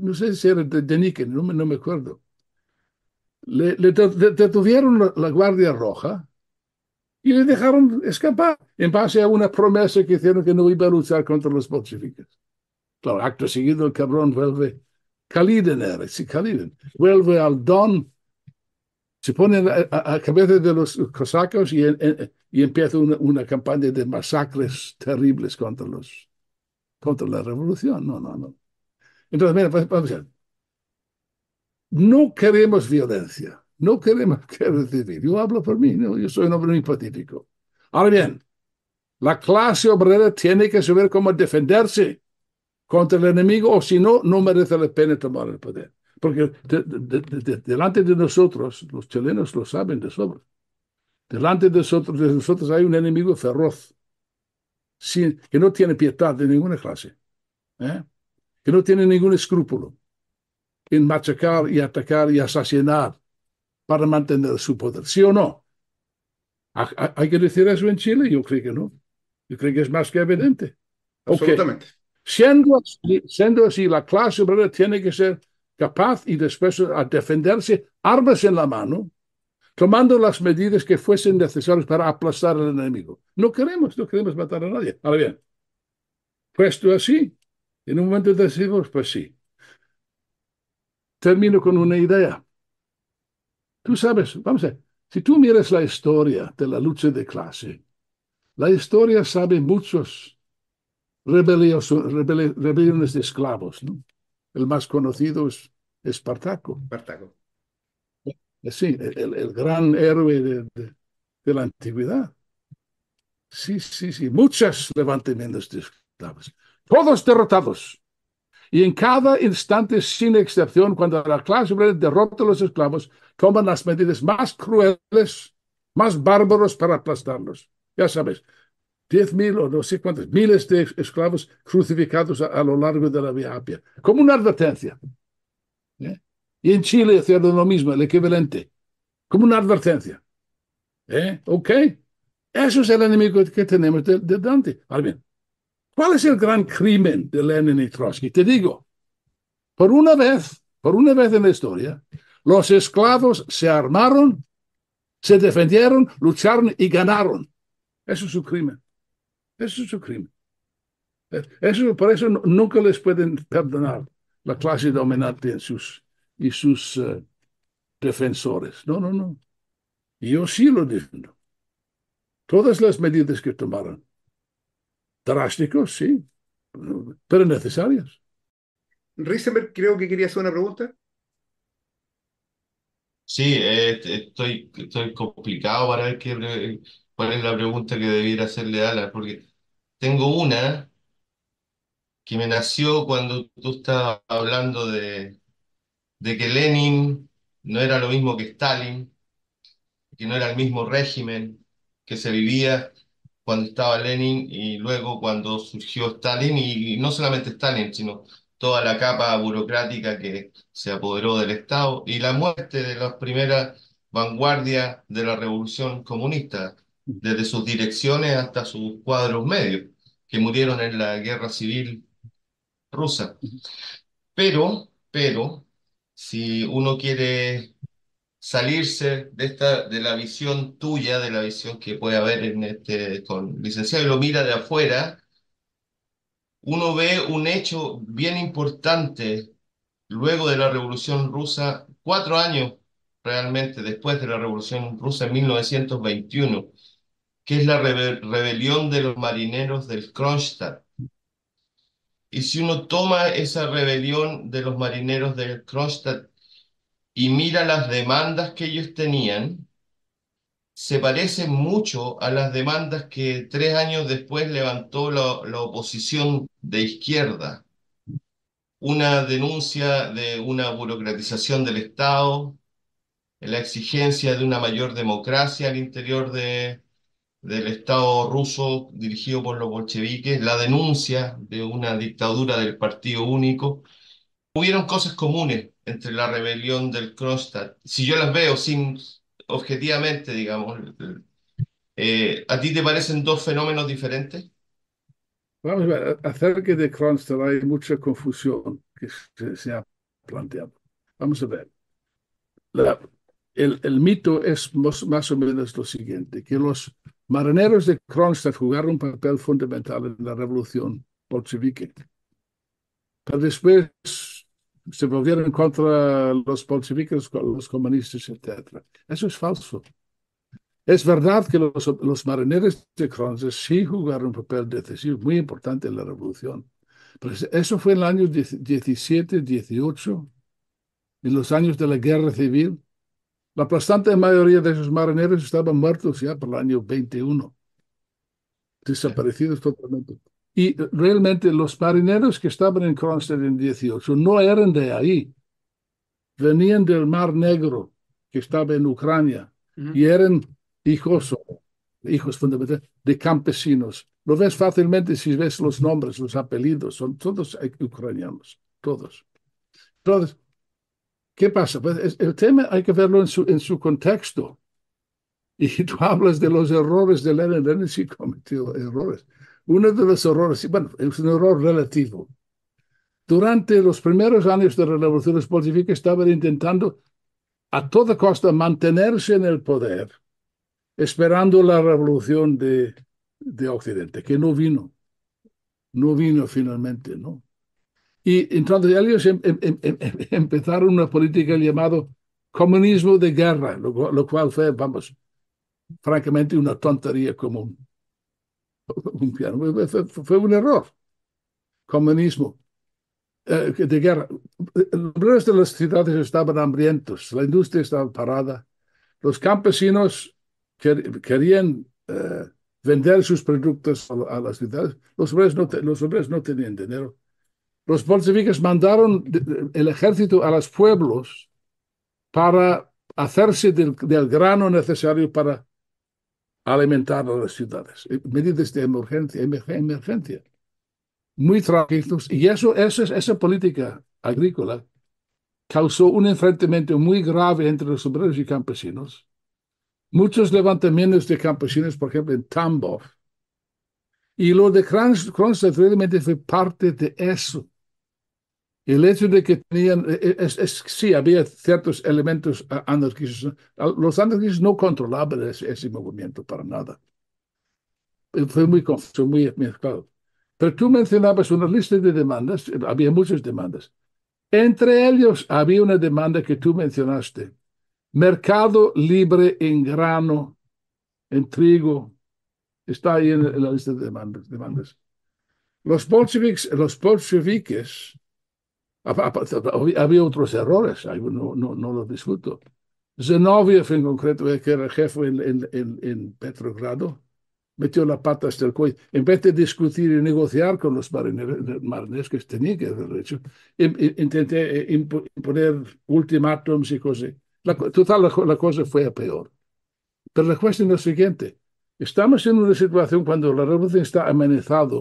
no sé si era de Níquel, no, me, acuerdo. Le, detuvieron la, Guardia Roja y le dejaron escapar en base a una promesa que hicieron que no iba a luchar contra los bolcheviques. Claro, acto seguido el cabrón vuelve, Kaliden era, sí, Kaliden, vuelve al Don se ponen a, cabeza de los cosacos y, y empieza una, campaña de masacres terribles contra, los, contra la revolución. No, no, no. Entonces, mira, pues, vamos a ver. No queremos violencia. No queremos que recibir. Yo hablo por mí, yo soy un hombre muy pacífico. Ahora bien, la clase obrera tiene que saber cómo defenderse contra el enemigo o si no, no merece la pena tomar el poder. Porque delante de nosotros, los chilenos lo saben de sobra, delante de nosotros, de nosotros hay un enemigo feroz, que no tiene piedad de ninguna clase, ¿eh? que no tiene ningún escrúpulo en machacar y atacar y asesinar para mantener su poder, ¿sí o no? ¿Hay que decir eso en Chile? Yo creo que no. Yo creo que es más que evidente. Absolutamente. Siendo, así, siendo así, la clase obrera tiene que ser capaz y dispuesto a defenderse, armas en la mano, tomando las medidas que fuesen necesarias para aplastar al enemigo. No queremos, no queremos matar a nadie. Ahora bien, puesto así, en un momento decimos, pues sí. Termino con una idea. Tú sabes, vamos a ver, si tú miras la historia de la lucha de clase, la historia sabe muchos rebeliones de esclavos, ¿no? El más conocido es Espartaco. Espartaco. Eh, sí, el, gran héroe de, la antigüedad. Sí, sí, sí. Muchas levantamientos de esclavos. Todos derrotados. Y en cada instante, sin excepción, cuando la clase obrera derrota a los esclavos, toman las medidas más crueles, más bárbaros para aplastarlos. Ya sabes, diez mil o no sé cuántos, miles de esclavos crucificados a, lo largo de la Vía Apia, como una advertencia. ¿eh? Y en Chile hicieron lo mismo, el equivalente, como una advertencia. ¿eh? ¿Ok? Eso es el enemigo que tenemos de, de Dante. Ahora bien, ¿cuál es el gran crimen de Lenin y Trotsky? Te digo, por una vez, por una vez en la historia, los esclavos se armaron, se defendieron, lucharon y ganaron. Eso es su crimen. Eso es un crimen. Eso, por eso nunca les pueden perdonar la clase dominante en sus, y sus eh, defensores. No, no, no. Yo sí lo defiendo. Todas las medidas que tomaron, drásticos, sí, pero necesarias. Risenberg, creo que quería hacer una pregunta. Sí, eh, estoy, estoy complicado para ver qué, cuál es la pregunta que debiera hacerle a Alan, porque tengo una que me nació cuando tú estabas hablando de, que Lenin no era lo mismo que Stalin, que no era el mismo régimen que se vivía cuando estaba Lenin y luego cuando surgió Stalin, y no solamente Stalin, sino toda la capa burocrática que se apoderó del Estado y la muerte de las primeras vanguardias de la revolución comunista desde sus direcciones hasta sus cuadros medios, que murieron en la guerra civil rusa. Pero, pero, si uno quiere salirse de esta de la visión tuya, de la visión que puede haber en este con licenciado y lo mira de afuera, uno ve un hecho bien importante luego de la Revolución Rusa, cuatro años realmente después de la Revolución Rusa en 1921, que es la rebelión de los marineros del Kronstadt. Y si uno toma esa rebelión de los marineros del Kronstadt y mira las demandas que ellos tenían, se parece mucho a las demandas que tres años después levantó la, la oposición de izquierda. Una denuncia de una burocratización del Estado, la exigencia de una mayor democracia al interior de, del Estado ruso dirigido por los bolcheviques, la denuncia de una dictadura del partido único. Hubieron cosas comunes entre la rebelión del Kronstadt. Si yo las veo sin, objetivamente, digamos, eh, ¿a ti te parecen dos fenómenos diferentes? Vamos a ver, acerca de Kronstadt hay mucha confusión que se, ha planteado. Vamos a ver. el, mito es más o menos lo siguiente, que los Marineros de Kronstadt jugaron un papel fundamental en la revolución bolchevique. Pero después se volvieron contra los bolcheviques, los comunistas, etc. Eso es falso. Es verdad que los, marineros de Kronstadt sí jugaron un papel decisivo, muy importante en la revolución. Pero eso fue en los años 17, 18, en los años de la guerra civil. La aplastante mayoría de esos marineros estaban muertos ya por el año 21, desaparecidos totalmente. Y realmente los marineros que estaban en Kronstadt en 18 no eran de ahí, venían del Mar Negro, que estaba en Ucrania, y eran hijos, hijos fundamentales de campesinos. Lo ves fácilmente si ves los nombres, los apellidos, son todos ucranianos, todos. Entonces, ¿Qué pasa? Pues el tema hay que verlo en su, en su contexto. Y tú hablas de los errores de Lenin. Lenin sí cometió errores. Uno de los errores, bueno, es un error relativo. Durante los primeros años de la Revolución Bolchevique estaban intentando a toda costa mantenerse en el poder, esperando la revolución de Occidente, que no vino. No vino finalmente, ¿no? Y entonces ellos em, em, em, empezaron una política llamada comunismo de guerra, lo, cual fue, vamos, francamente una tontería común. Un Fue, un error. Comunismo eh, de guerra. Los hombres de las ciudades estaban hambrientos, la industria estaba parada. Los campesinos querían eh, vender sus productos a, las ciudades. Los hombres los no tenían dinero los bolcheviques mandaron el ejército a los pueblos para hacerse del, grano necesario para alimentar a las ciudades. Eh, medidas de emergencia, emergencia. Muy trágicos. Y eso, eso, esa política agrícola causó un enfrentamiento muy grave entre los obreros y campesinos. Muchos levantamientos de campesinos, por ejemplo, en Tambov. Y lo de Kronstadt realmente fue parte de eso. El hecho de que tenían, eh, eh, es, sí, había ciertos elementos eh, anarquistas. Los anarquistas no controlaban ese, movimiento para nada. Fue muy confuso, muy mezclado. Pero tú mencionabas una lista de demandas, había muchas demandas. Entre ellos había una demanda que tú mencionaste, mercado libre en grano, en trigo, está ahí en, la lista de demandas. demandas. Los, bolcheviques, los bolcheviques había otros errores, no, no, lo discuto. Zenoviev, en concreto, que era jefe en, Petrogrado, metió la pata hasta el En vez de discutir y negociar con los marineros, que tenía que haber hecho, intenté eh, imponer ultimátums y cosas. La, total, la, cosa fue peor. Pero la cuestión es la siguiente. Estamos en una situación cuando la revolución está amenazada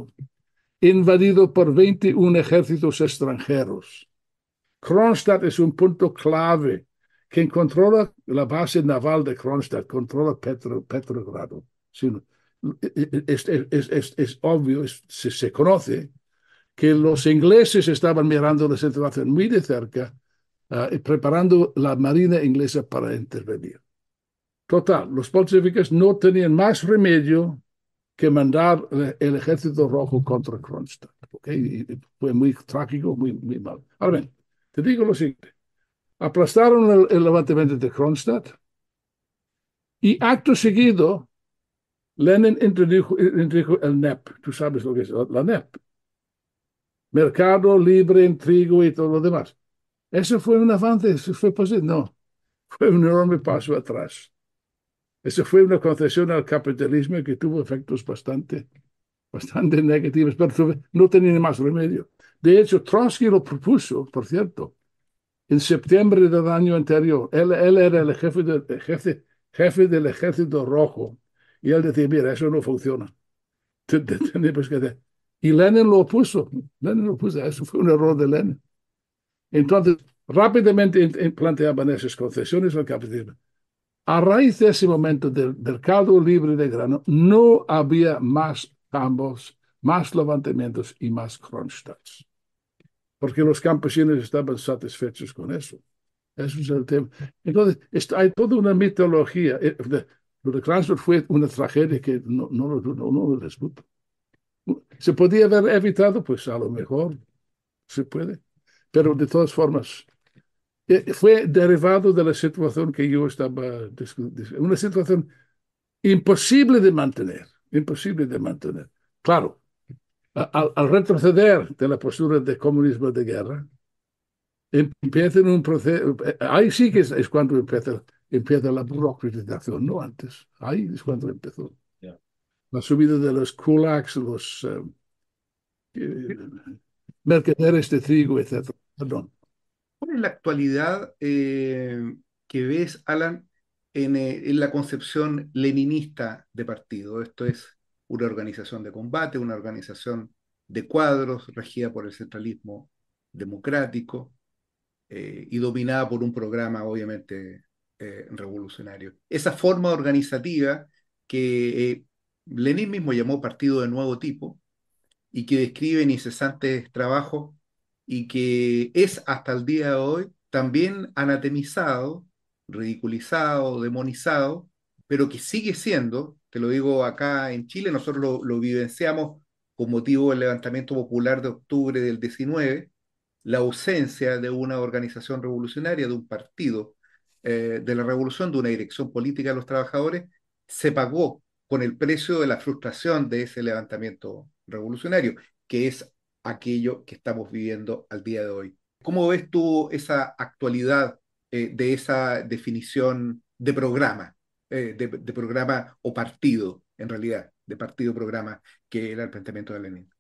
invadido por 21 ejércitos extranjeros. Kronstadt es un punto clave. Quien controla la base naval de Kronstadt controla Petrogrado. E, e, es, es, obvio, se, conoce que los ingleses estaban mirando la situación muy de cerca ah, y preparando la marina inglesa para intervenir. Total, los bolcheviques no tenían más remedio que mandar eh, el ejército rojo contra Kronstadt. ¿okay? fue muy trágico, muy, muy mal. Ahora bien, te digo lo siguiente. Aplastaron el, levantamiento de Kronstadt y acto seguido Lenin introdujo, el NEP. Tú sabes lo que es la NEP. Mercado libre, trigo y todo lo demás. Eso fue un avance, eso fue posible. No, fue un enorme paso atrás. Eso fue una concesión al capitalismo que tuvo efectos bastante, bastante negativos, pero no tenía más remedio. De hecho, Trotsky lo propuso, por cierto, en septiembre del año anterior. Él, era el jefe, del ejército rojo y él decía, mira, eso no funciona. Pues y Lenin lo opuso. Lenin lo opuso. Eso fue un error de Lenin. Entonces, rápidamente planteaban esas concesiones al capitalismo. A raíz de ese momento del mercado libre de grano, no había más campos, más levantamientos y más Kronstadt. porque los campesinos estaban satisfechos con eso. Eso es el tema. Entonces, hay toda una mitología. Eh, lo de Kronstadt fue una tragedia que no, no, no, no lo ¿Se podía haber evitado? Pues a lo mejor se puede. Pero de todas formas, eh, fue derivado de la situación que yo estaba discutiendo. Una situación imposible de mantener, imposible de mantener. Claro, al, retroceder de la postura de comunismo de guerra, empieza un proceso, eh, ahí sí que es, cuando empieza, empieza la burocratización, no antes, ahí es cuando empezó. La subida de los kulaks, los eh, mercaderes de trigo, etcétera Perdón. ¿Cuál es la actualidad eh, que ves, Alan, eh, en, la concepción leninista de partido? Esto es una organización de combate, una organización de cuadros regida por el centralismo democrático eh, y dominada por un programa obviamente revolucionario. Esa forma organizativa que Lenin mismo llamó partido de nuevo tipo y que describe en incesantes trabajos y que es hasta el día de hoy también anatemizado, ridiculizado, demonizado, pero que sigue siendo, te lo digo acá en Chile, nosotros lo, vivenciamos con motivo del levantamiento popular de octubre del 19, la ausencia de una organización revolucionaria, de un partido, eh, de la revolución, de una dirección política de los trabajadores, se pagó con el precio de la frustración de ese levantamiento revolucionario, que es aquello que estamos viviendo al día de hoy. ¿Cómo ves tú esa actualidad eh, de esa definición de programa, eh, de, programa o partido, en realidad, de partido-programa, que era el planteamiento de Lenin?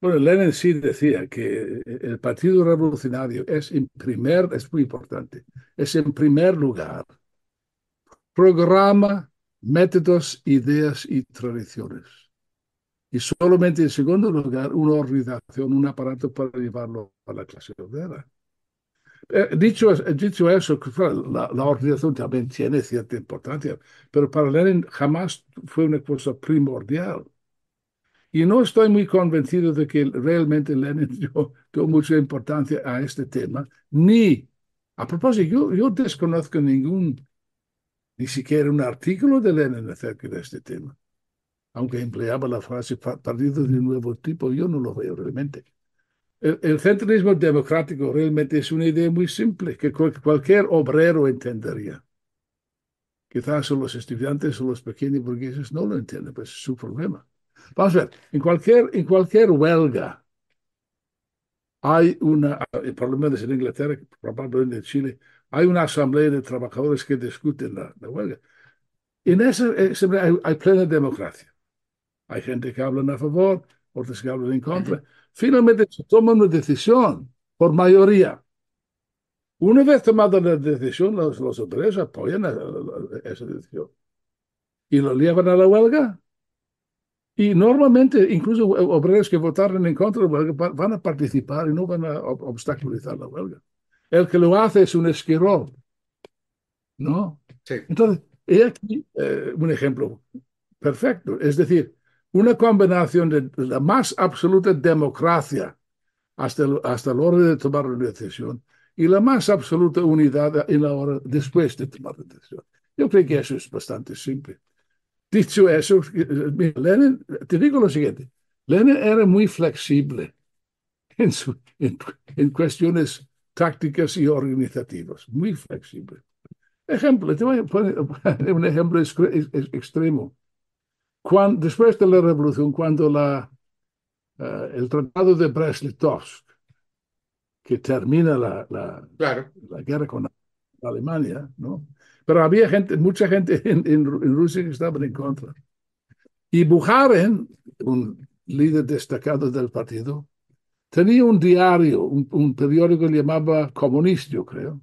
Bueno, Lenin sí decía que eh, el Partido Revolucionario es en primer, es muy importante, es en primer lugar programa, métodos, ideas y tradiciones y solamente en segundo lugar una organización, un aparato para llevarlo a la clase obrera. Eh, dicho, eh, dicho, eso, la, organización también tiene cierta importancia, pero para Lenin jamás fue una cosa primordial. Y no estoy muy convencido de que realmente Lenin dio, mucha importancia a este tema, ni, a propósito, yo, yo desconozco ningún, ni siquiera un artículo de Lenin acerca de este tema aunque empleaba la frase partido de nuevo tipo, yo no lo veo realmente. El, centralismo democrático realmente es una idea muy simple que cualquier obrero entendería. Quizás los estudiantes o los pequeños burgueses no lo entienden, pues es su problema. Vamos a ver, en cualquier, en cualquier huelga hay una, eh, por lo menos en Inglaterra, probablemente en Chile, hay una asamblea de trabajadores que discuten la, huelga. En esa asamblea hay plena democracia. Hay gente que habla a favor, otros que hablan en contra. Finalmente se toma una decisión por mayoría. Una vez tomada la decisión, los, obreros apoyan esa decisión y lo llevan a la huelga. Y normalmente, incluso obreros que votaron en contra de la huelga van a participar y no van a obstaculizar la huelga. El que lo hace es un esquirol. ¿No? Sí. Entonces, es aquí eh, un ejemplo perfecto. Es decir, una combinación de la más absoluta democracia hasta, el, hasta la hora de tomar la decisión y la más absoluta unidad en la hora después de tomar la decisión. Yo creo que eso es bastante simple. Dicho eso, eh, Lenin, te digo lo siguiente, Lenin era muy flexible en, en, en cuestiones tácticas y organizativas, muy flexible. Ejemplo, te voy a poner un ejemplo extremo después de la revolución, cuando la, eh, el tratado de Brest-Litovsk, que termina la, la, guerra con Alemania, ¿no? Pero había gente, mucha gente en, Rusia que estaba en contra. Y Bukharin, un líder destacado del partido, tenía un diario, un, periódico que llamaba Comunista, yo creo,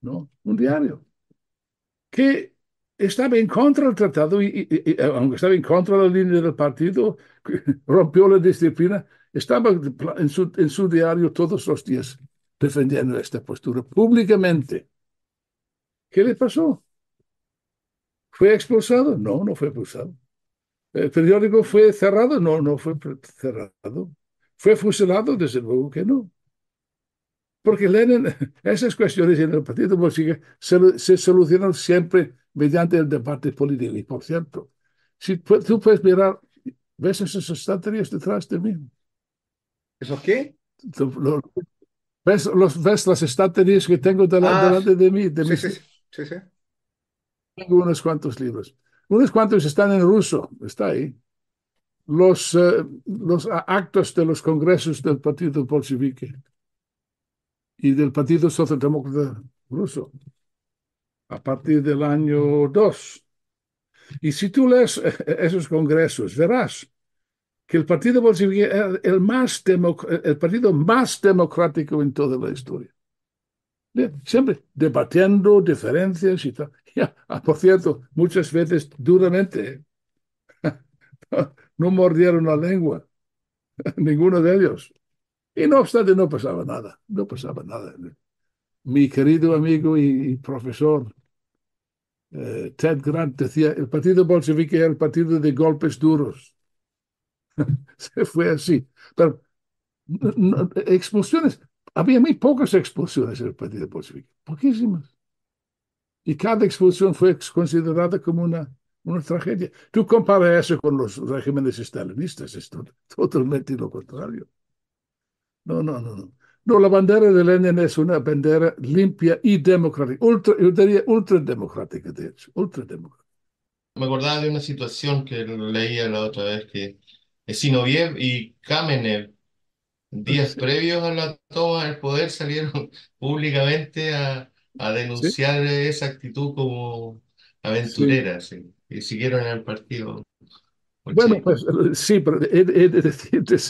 ¿no? Un diario, que estaba en contra del tratado, y, aunque estaba en contra de la línea del partido, rompió la disciplina, estaba en su, diario todos los días defendiendo esta postura públicamente. ¿Qué le pasó? ¿Fue expulsado? No, no fue expulsado. ¿El periódico fue cerrado? No, no fue cerrado. ¿Fue fusilado? Desde luego que no. Porque Lenin, esas cuestiones en el partido se, se solucionan siempre mediante el debate político. Y por cierto, si tú puedes mirar, ves esas estanterías detrás de mí. ¿Eso qué? ves, los, ¿Ves las estanterías que tengo delante, ah, de mí? De sí, sí, sí, sí, Tengo unos cuantos libros. Unos cuantos están en ruso, está ahí. Los, eh, los actos de los congresos del Partido Bolchevique y del Partido Socialdemócrata ruso a partir del año 2. Y si tú lees eh, eh, esos congresos, verás que el Partido el, más partido más democrático en toda la historia. Siempre debatiendo diferencias y tal. Ah, por cierto, muchas veces duramente. No mordieron la lengua, ninguno de ellos. Y no obstante, no pasaba nada, no pasaba nada mi querido amigo y, profesor eh, Ted Grant decía, el partido bolchevique era el partido de golpes duros. Se fue así. Pero expulsiones, había muy pocas expulsiones en el partido bolchevique, poquísimas. Y cada expulsión fue considerada como una, una tragedia. Tú comparas eso con los regímenes estalinistas, es totalmente lo contrario. No, no, no, no. No, la bandera de Lenin es una bandera limpia y democrática. Ultra, yo diría ultrademocrática, de hecho. Me acordaba de una situación que leía la otra vez, que Sinoviev y Kamenev, días previos a la toma del poder, salieron públicamente a, a denunciar esa actitud como aventurera, sí. y siguieron en el partido. Bueno, pues sí, pero es,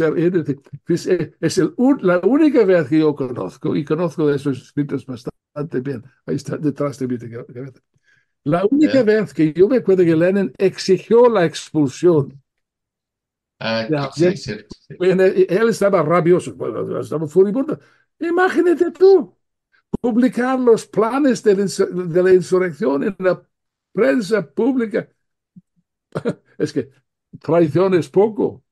la única vez que yo conozco, y conozco de esos escritos bastante bien, ahí está detrás de mí La única vez que yo me acuerdo que Lenin exigió la expulsión. Ah, e, él estaba rabioso, estaba furibundo. Imagínate tú, publicar los planes de la, de la insurrección en la prensa pública. es que traición es poco.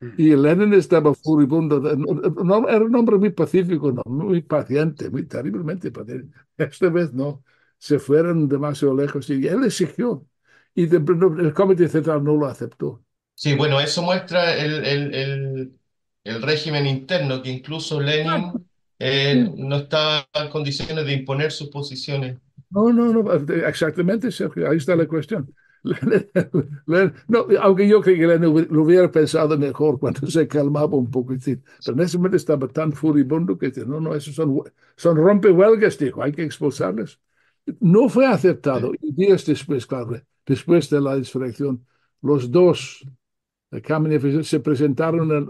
Mm. Y Lenin estaba furibundo. era un hombre muy pacífico, no, muy paciente, muy terriblemente paciente. Esta vez no. Se fueron demasiado lejos y él exigió. Y el Comité Central no lo aceptó. Sí, bueno, eso muestra el, el, el, régimen interno, que incluso Lenin eh, no estaba en condiciones de imponer sus posiciones. No, no, no, exactamente, Sergio, ahí está la cuestión. no, aunque yo creo que lo hubiera pensado mejor cuando se calmaba un poquitín. Pero en ese momento estaba tan furibundo que dice, no, no, eso son, son rompehuelgas, dijo, hay que expulsarles. No fue aceptado. Y días después, claro, después de la insurrección, los dos eh, se presentaron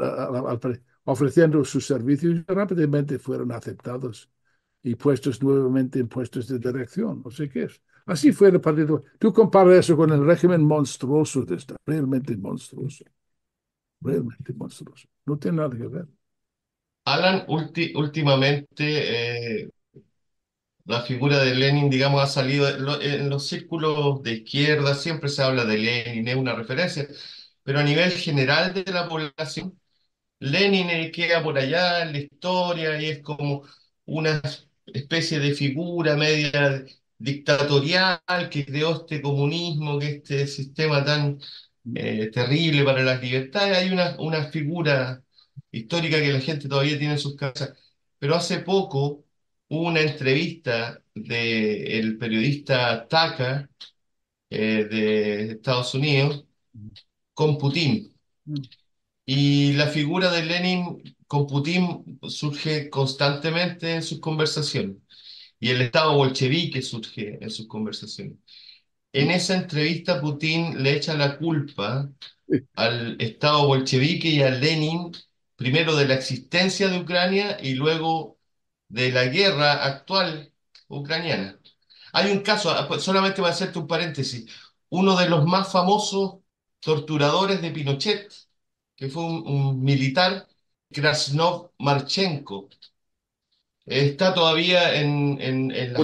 ofreciendo sus servicios y rápidamente fueron aceptados y puestos nuevamente en puestos de dirección. No sé qué es. Así fue el partido. Tú compara eso con el régimen monstruoso de esta, realmente monstruoso. Realmente monstruoso. No tiene nada que ver. Alan, últimamente eh, la figura de Lenin, digamos, ha salido en, los círculos de izquierda, siempre se habla de Lenin, es una referencia, pero a nivel general de la población, Lenin eh, queda por allá en la historia y es como una especie de figura media dictatorial que creó este comunismo, que este sistema tan eh, terrible para las libertades, hay una, una figura histórica que la gente todavía tiene en sus casas. Pero hace poco hubo una entrevista del periodista Tucker eh, de Estados Unidos con Putin. Y la figura de Lenin con Putin surge constantemente en sus conversaciones y el Estado bolchevique surge en sus conversaciones. En esa entrevista Putin le echa la culpa al Estado bolchevique y a Lenin, primero de la existencia de Ucrania y luego de la guerra actual ucraniana. Hay un caso, ah, pues, solamente a hacerte un paréntesis, uno de los más famosos torturadores de Pinochet, que fue un, un militar, Krasnov Marchenko, está todavía en, en, en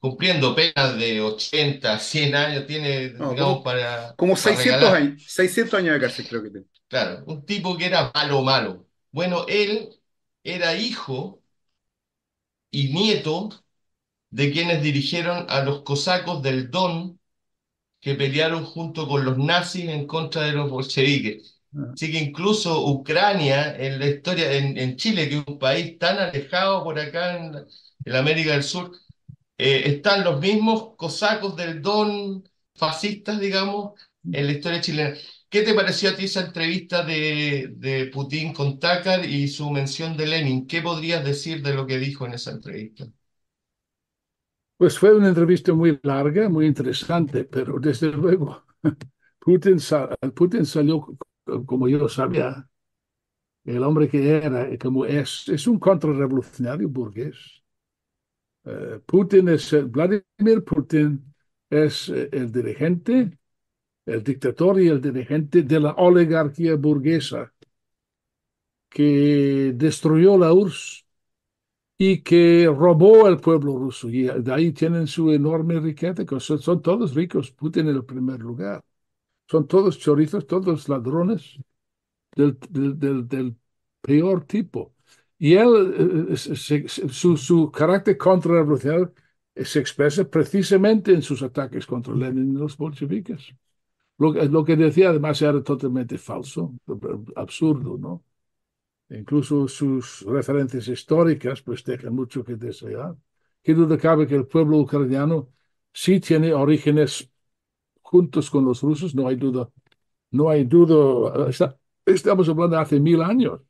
cumpliendo penas de 80, 100 años, tiene, digamos, para. Como 600 años, 600 años de cárcel, creo que tiene. Claro, un tipo que era malo, malo. Bueno, él era hijo y nieto de quienes dirigieron a los cosacos del Don que pelearon junto con los nazis en contra de los bolcheviques. Ah. Así que incluso Ucrania, en la historia, en, en, Chile, que es un país tan alejado por acá en, América del Sur, eh, están los mismos cosacos del don fascistas, digamos, en la historia chilena. ¿Qué te pareció a ti esa entrevista de, de Putin con Takar y su mención de Lenin? ¿Qué podrías decir de lo que dijo en esa entrevista? Pues fue una entrevista muy larga, muy interesante, pero desde luego Putin, sal, Putin salió como yo sabía, el hombre que era, eh, como es, es un contrarrevolucionario burgués. Eh, Putin es, eh, Vladimir Putin es el dirigente, el dictador y el dirigente de la oligarquía burguesa que destruyó la URSS y que robó al pueblo ruso. Y de ahí tienen su enorme riqueza, que son todos ricos, Putin en el primer lugar son todos chorizos, todos ladrones del, del, peor tipo. Y él, carácter eh, su, su, carácter contrarrevolucionario se expresa precisamente en sus ataques contra Lenin y los bolcheviques. Lo, lo que decía además era totalmente falso, absurdo, ¿no? Incluso sus referencias históricas pues dejan mucho que desear. Qué duda cabe que el pueblo ucraniano sí tiene orígenes juntos con los rusos, no hay duda. No hay duda. estamos hablando de hace mil años.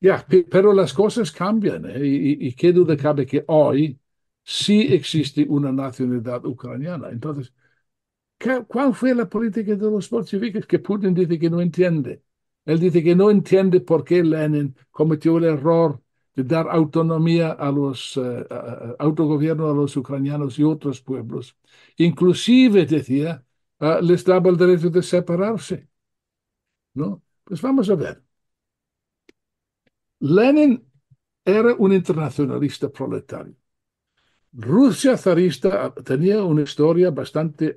Ya, pero las cosas cambian. ¿eh? Y, y, qué duda cabe que hoy sí existe una nacionalidad ucraniana. Entonces, ¿cuál fue la política de los bolcheviques que Putin dice que no entiende? Él dice que no entiende por qué Lenin cometió el error de dar autonomía a los, eh, autogobiernos, autogobierno a los ucranianos y otros pueblos. Inclusive, decía, ah, les daba el derecho de separarse. ¿No? Pues vamos a ver. Lenin era un internacionalista proletario. Rusia zarista tenía una historia bastante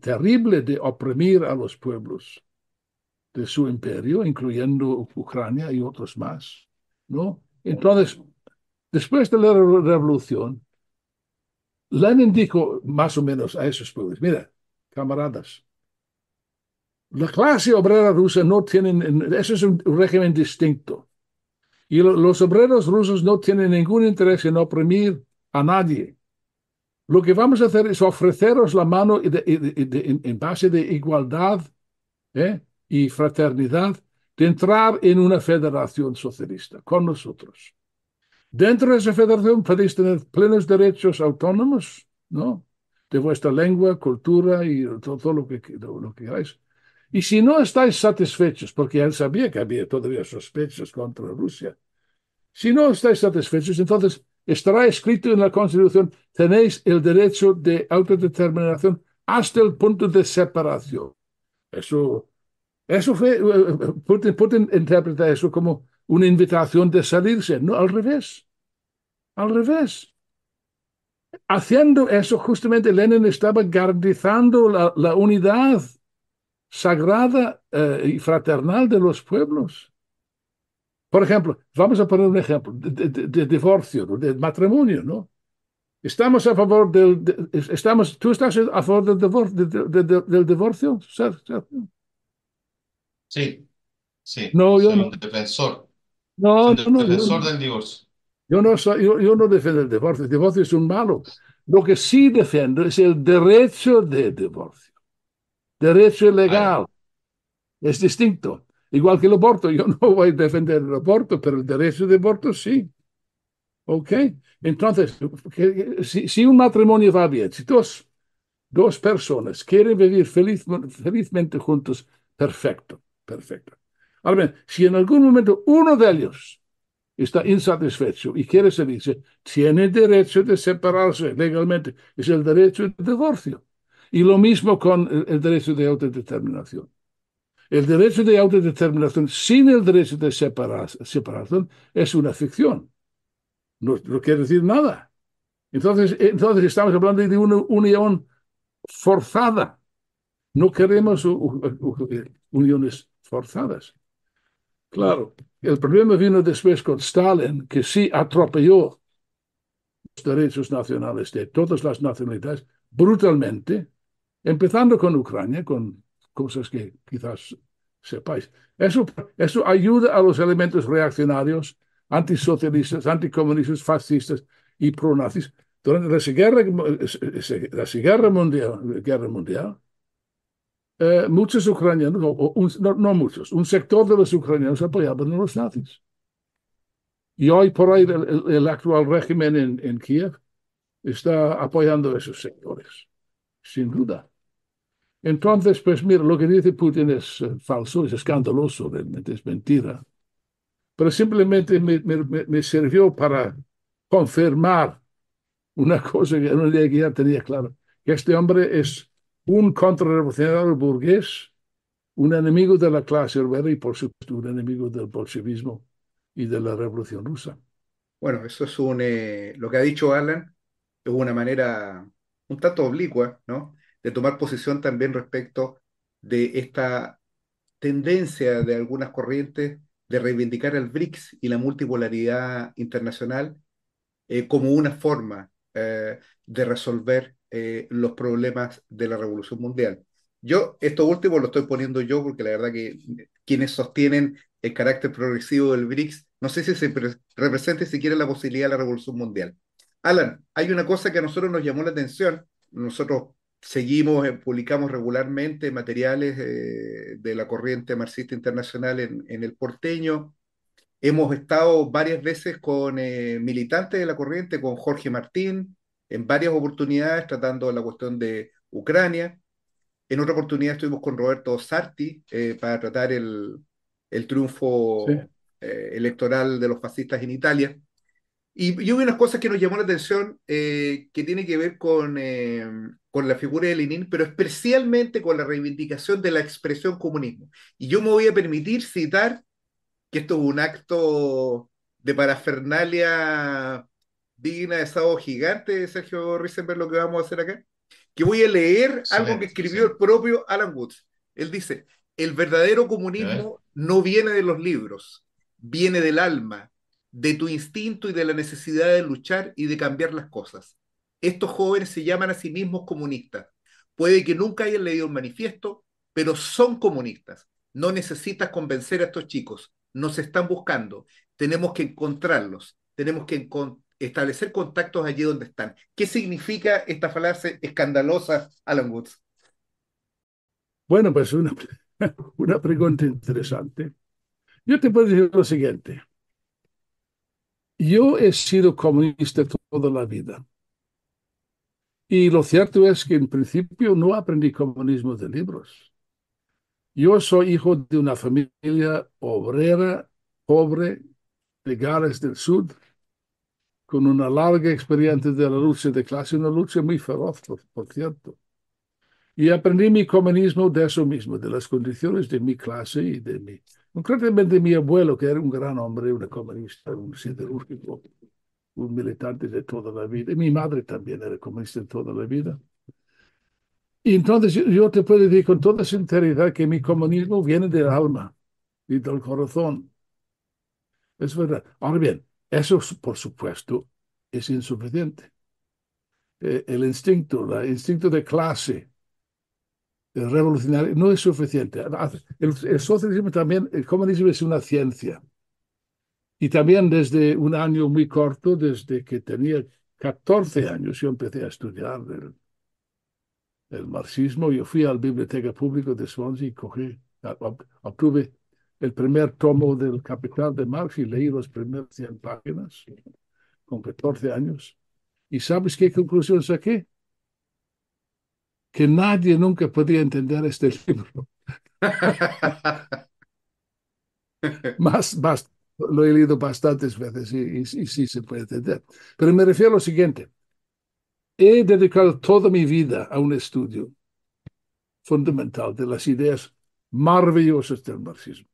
terrible de oprimir a los pueblos de su imperio, incluyendo Ucrania y otros más, ¿no? Entonces, después de la revolución, Lenin dijo más o menos a esos pueblos, mira, camaradas, la clase obrera rusa no tiene, eso es un régimen distinto. Y los obreros rusos no tienen ningún interés en oprimir a nadie. Lo que vamos a hacer es ofreceros la mano en base de igualdad ¿eh? y fraternidad de entrar en una federación socialista con nosotros. Dentro de esa federación podéis tener plenos derechos autónomos, ¿no? De vuestra lengua, cultura y todo, lo, que, lo, que queráis. Y si no estáis satisfechos, porque él sabía que había todavía sospechas contra Rusia, si no estáis satisfechos, entonces estará escrito en la Constitución, tenéis el derecho de autodeterminación hasta el punto de separación. Eso eso fue, eh, eh, Putin, interpreta eso como una invitación de salirse, no al revés, al revés. Haciendo eso, justamente Lenin estaba garantizando la, unidad sagrada eh, y fraternal de los pueblos. Por ejemplo, vamos a poner un ejemplo de, divorcio, de matrimonio, ¿no? Estamos a favor del, estamos, tú estás a favor del divorcio, del divorcio, Sí, sí. No, yo no. defensor. No, no, defensor yo, del divorcio. yo no, soy- yo, no defiendo el divorcio. El divorcio es un malo. Lo que sí defiendo es el derecho de divorcio. Derecho legal. Es distinto. Igual que el aborto. Yo no voy a defender el aborto, pero el derecho de aborto sí. ¿Ok? Entonces, si, si un matrimonio va bien, si dos, dos personas quieren vivir feliz- felizmente juntos, perfecto. Perfecto. Ahora bien, si en algún momento uno de ellos está insatisfecho y quiere salirse, tiene derecho de separarse legalmente. Es el derecho de divorcio. Y lo mismo con el derecho de autodeterminación. El derecho de autodeterminación sin el derecho de separación es una ficción. No, quiere decir nada. Entonces, entonces estamos hablando de una unión forzada. No queremos uniones forzadas. Claro, el problema vino después con Stalin, que sí atropelló los derechos nacionales de todas las nacionalidades brutalmente, empezando con Ucrania, con cosas que quizás sepáis. Eso, eso ayuda a los elementos reaccionarios, antisocialistas, anticomunistas, fascistas y pronazis. Durante la Guerra, la Guerra Mundial, Guerra Mundial eh, muchos ucranianos, no, muchos, un sector de los ucranianos apoyaban a los nazis. Y hoy por ahí el, actual régimen en, Kiev está apoyando a esos sectores, sin duda. Entonces, pues mira, lo que dice Putin es eh, falso, es escandaloso, es mentira. Pero simplemente me, sirvió para confirmar una cosa, que ya tenía claro. que este hombre es un contrarrevolucionario burgués, un enemigo de la clase obrera y por supuesto un enemigo del bolchevismo y de la revolución rusa. Bueno, eso es un, eh, lo que ha dicho Alan, es una manera un tanto oblicua, ¿no? De tomar posición también respecto de esta tendencia de algunas corrientes de reivindicar el BRICS y la multipolaridad internacional eh, como una forma eh, de resolver eh, los problemas de la Revolución Mundial. Yo, esto último lo estoy poniendo yo porque la verdad que eh, quienes sostienen el carácter progresivo del BRICS, no sé si se represente siquiera la posibilidad de la Revolución Mundial. Alan, hay una cosa que a nosotros nos llamó la atención. Nosotros seguimos, eh, publicamos regularmente materiales de la corriente marxista internacional en, el porteño. Hemos estado varias veces con militantes de la corriente, con Jorge Martín, en varias oportunidades tratando la cuestión de Ucrania. En otra oportunidad estuvimos con Roberto Sarti eh, para tratar el, el triunfo eh, electoral de los fascistas en Italia. Y, hubo unas cosas que nos llamó la atención eh, que tiene que ver con, con la figura de Lenin, pero especialmente con la reivindicación de la expresión comunismo. Y yo me voy a permitir citar que esto es un acto de parafernalia digna de estado gigante, Sergio Risenberg, lo que vamos a hacer acá, que voy a leer algo que escribió el propio Alan Woods. Él dice, el verdadero comunismo no viene de los libros, viene del alma, de tu instinto y de la necesidad de luchar y de cambiar las cosas. Estos jóvenes se llaman a sí mismos comunistas. Puede que nunca hayan leído el manifiesto, pero son comunistas. No necesitas convencer a estos chicos. Nos están buscando. Tenemos que encontrarlos. Tenemos que encontrarlos establecer contactos allí donde están. ¿Qué significa esta frase escandalosa, Alan Woods? Bueno, pues una, una pregunta interesante. Yo te puedo decir lo siguiente. Yo he sido comunista toda la vida. Y lo cierto es que en principio no aprendí comunismo de libros. Yo soy hijo de una familia obrera, pobre, de Gales del Sur, con una larga experiencia de la lucha de clase, una lucha muy feroz, por, cierto. Y aprendí mi comunismo de eso mismo, de las condiciones de mi clase y de mi, concretamente de mi abuelo, que era un gran hombre, un comunista, un siderúrgico, un militante de toda la vida. Y mi madre también era comunista de toda la vida. Y entonces yo te puedo decir con toda sinceridad que mi comunismo viene del alma y del corazón. Es verdad. Ahora bien, eso, por supuesto, es insuficiente. E, el instinto, el instinto de clase el eh, revolucionario no es suficiente. Ah, el, socialismo también, el comunismo es una ciencia. Y también desde un año muy corto, desde que tenía 14 años, yo empecé a estudiar el, marxismo. Yo fui a la biblioteca pública de Swansea y cogí, obtuve el primer tomo del Capital de Marx y leí las primeras 100 páginas con 14 años. ¿Y sabes qué conclusión saqué? Que nadie nunca podía entender este libro. más, lo he leído bastantes veces y, y, sí se puede entender. Pero me refiero a lo siguiente. He dedicado toda mi vida a un estudio fundamental de las ideas maravillosas del marxismo.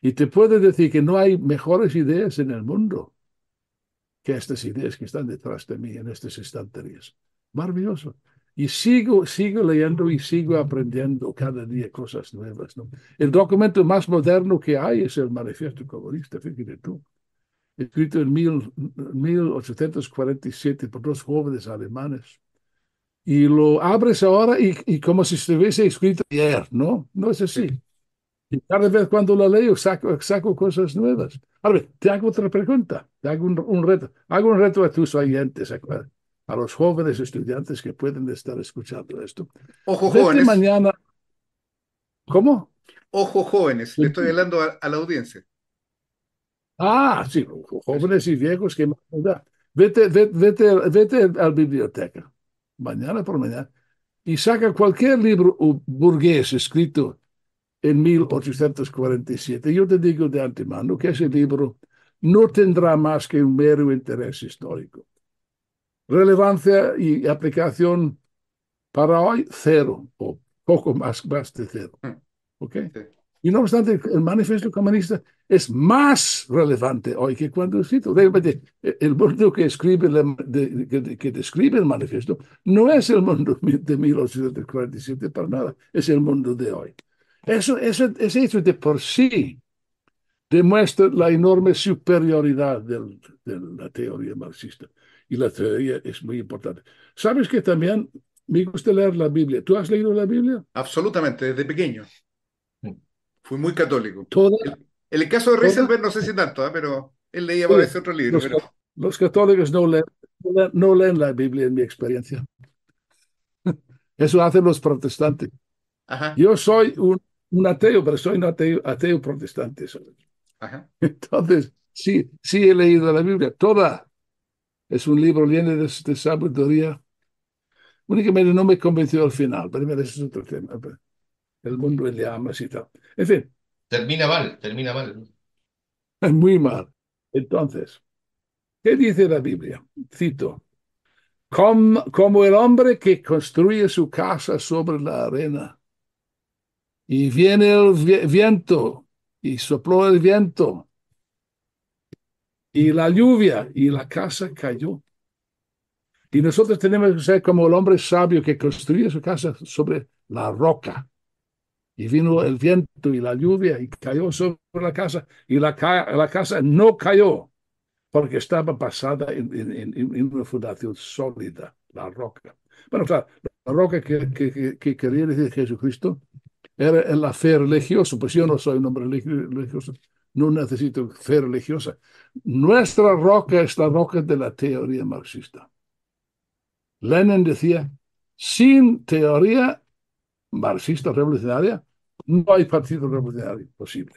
Y te puedo decir que no hay mejores ideas en el mundo que estas ideas que están detrás de mí en estas estanterías. Maravilloso. Y sigo, sigo leyendo y sigo aprendiendo cada día cosas nuevas. El documento más moderno que hay es el Manifiesto Comunista, fíjate tú, escrito en mil, 1847 por dos jóvenes alemanes. Y lo abres ahora y, y como si estuviese escrito ayer, ¿no? No es así. Y cada vez cuando la leo saco, saco cosas nuevas. A ver, te hago otra pregunta, te hago un, reto, hago un reto a tus oyentes, a los jóvenes estudiantes que pueden estar escuchando esto. Ojo, jóvenes. mañana. ¿Cómo? Ojo, jóvenes, le estoy hablando a, la audiencia. Ah, sí, jóvenes y viejos que Vete, vete, vete, vete a la biblioteca, mañana por mañana, y saca cualquier libro burgués escrito en 1847. Yo te digo de antemano que ese libro no tendrá más que un mero interés histórico. Relevancia y aplicación para hoy, cero, o poco más, más de cero. Mm. okay Y no obstante, el manifiesto comunista es más relevante hoy que cuando escrito. E-, el mundo que, escribe describe el manifiesto no es el mundo de 1847 para nada, es el mundo de hoy. Eso, ese, hecho de por sí demuestra la enorme superioridad de la teoría marxista. Y la teoría es muy importante. ¿Sabes que también me gusta leer la Biblia? ¿Tú has leído la Biblia? Absolutamente, desde pequeño. Fui muy católico. el caso de Reisenberg no sé si tanto, ¿eh? pero él leía a otro libro. Los, católicos no leen, no leen la Biblia en mi experiencia. Eso hacen los protestantes. Yo soy un un ateo, pero soy un ateo, protestante. Entonces, sí, sí he leído la Biblia, toda. Es un libro lleno de, sabiduría. Únicamente no me convenció al final, pero ese es otro tema. El mundo le ama y En fin. Termina mal, termina mal. Es Muy mal. Entonces, ¿qué dice la Biblia? Cito. como el hombre que construye su casa sobre la arena y viene el viento, y sopló el viento, y la lluvia, y la casa cayó. Y nosotros tenemos que ser como el hombre sabio que construye su casa sobre la roca. Y vino el viento y la lluvia y cayó sobre la casa. Y la, la casa no cayó porque estaba basada en, una fundación sólida, la roca. Bueno, sea, la roca que, que quería decir Jesucristo era la fe religiosa, pues yo no soy un hombre religioso, no necesito fe religiosa. Nuestra roca es la roca de la teoría marxista. Lenin decía, sin teoría marxista revolucionaria, no hay partido revolucionario posible.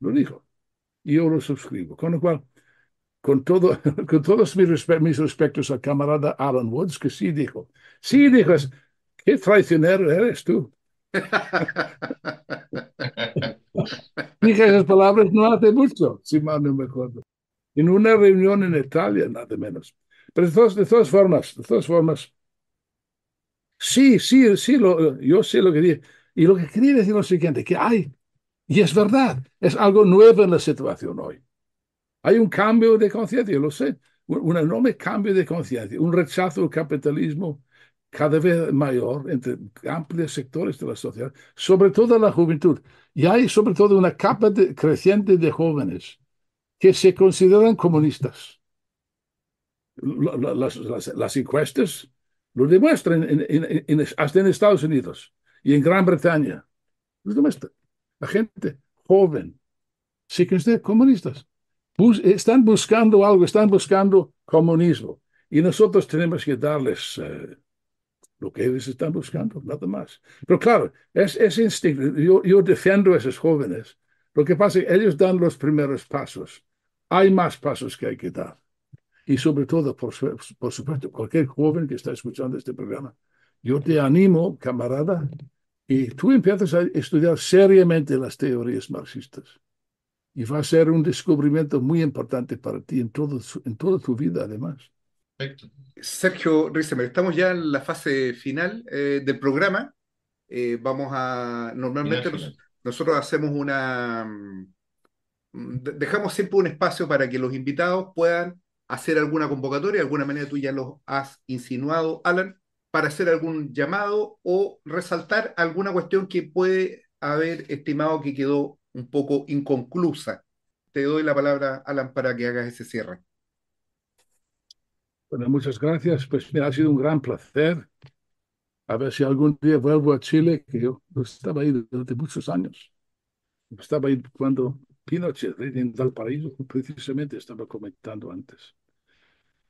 Lo dijo. Y yo lo suscribo. Con lo cual, con, todo, con todos mis, mis respetos al camarada Alan Woods, que sí dijo, sí dijo, qué traicionero eres tú. Dije esas palabras no hace mucho, si mal no me acuerdo. En una reunión en Italia, nada menos. Pero de todas, de todas formas, de todas formas, sí, sí, sí, yo sé lo que dije. Y lo que quería decir es lo siguiente, que hay, y es verdad, es algo nuevo en la situación hoy. Hay un cambio de conciencia, lo sé, un enorme cambio de conciencia, un rechazo al capitalismo, cada vez mayor entre amplios sectores de la sociedad, sobre todo la juventud. Y hay sobre todo una capa creciente de jóvenes que se consideran comunistas. Las, encuestas lo demuestran hasta en Estados Unidos y en Gran Bretaña. La gente joven se considera comunistas. están buscando algo, están buscando comunismo. Y nosotros tenemos que darles... Eh, lo que ellos están buscando, nada más. Pero claro, es, instinto. Yo, yo defiendo a esos jóvenes. Lo que pasa es que ellos dan los primeros pasos. Hay más pasos que hay que dar. Y sobre todo, por, por supuesto, cualquier joven que está escuchando este programa, yo te animo, camarada, y tú empiezas a estudiar seriamente las teorías marxistas. Y va a ser un descubrimiento muy importante para ti en, todo, en toda tu vida, además. Perfecto. Sergio Rissemer, estamos ya en la fase final eh, del programa. Eh, vamos a, normalmente nosotros hacemos una, mm, dejamos siempre un espacio para que los invitados puedan hacer alguna convocatoria, de alguna manera tú ya los has insinuado, Alan, para hacer algún llamado o resaltar alguna cuestión que puede haber estimado que quedó un poco inconclusa. Te doy la palabra, Alan, para que hagas ese cierre. Bueno, muchas gracias. Pues me ha sido un gran placer. A ver si algún día vuelvo a Chile, que yo estaba ahí durante muchos años. Estaba ahí cuando Pinochet en Valparaíso, precisamente estaba comentando antes.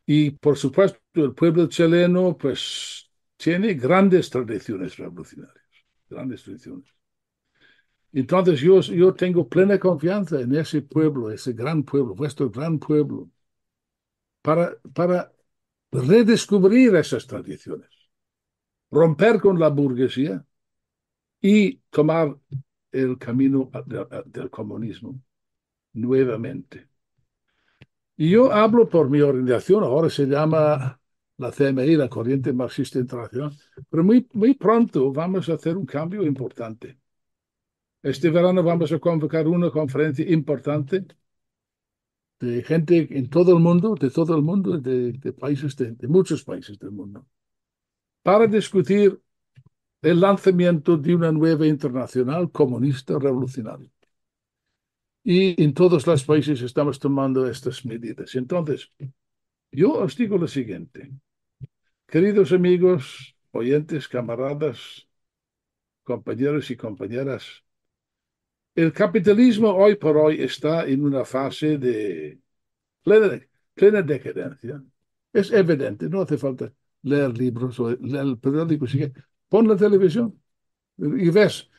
Y por supuesto, el pueblo chileno, pues, tiene grandes tradiciones revolucionarias, grandes tradiciones. Entonces, yo, yo tengo plena confianza en ese pueblo, ese gran pueblo, vuestro gran pueblo, para, para pues redescubrir esas tradiciones, romper con la burguesía y tomar el camino del, comunismo nuevamente. Y yo hablo por mi organización, ahora se llama la CMI, la Corriente Marxista Internacional, pero muy, muy pronto vamos a hacer un cambio importante. Este verano vamos a convocar una conferencia importante de gente en todo el mundo, de todo el mundo, de, países, de, muchos países del mundo, para discutir el lanzamiento de una nueva internacional comunista revolucionaria. Y en todos los países estamos tomando estas medidas. Entonces, yo os digo lo siguiente. Queridos amigos, oyentes, camaradas, compañeros y compañeras, el capitalismo hoy por hoy está en una fase de plena, decadencia. Es evidente, no hace falta leer libros o leer el periódico. Pon la televisión y ves.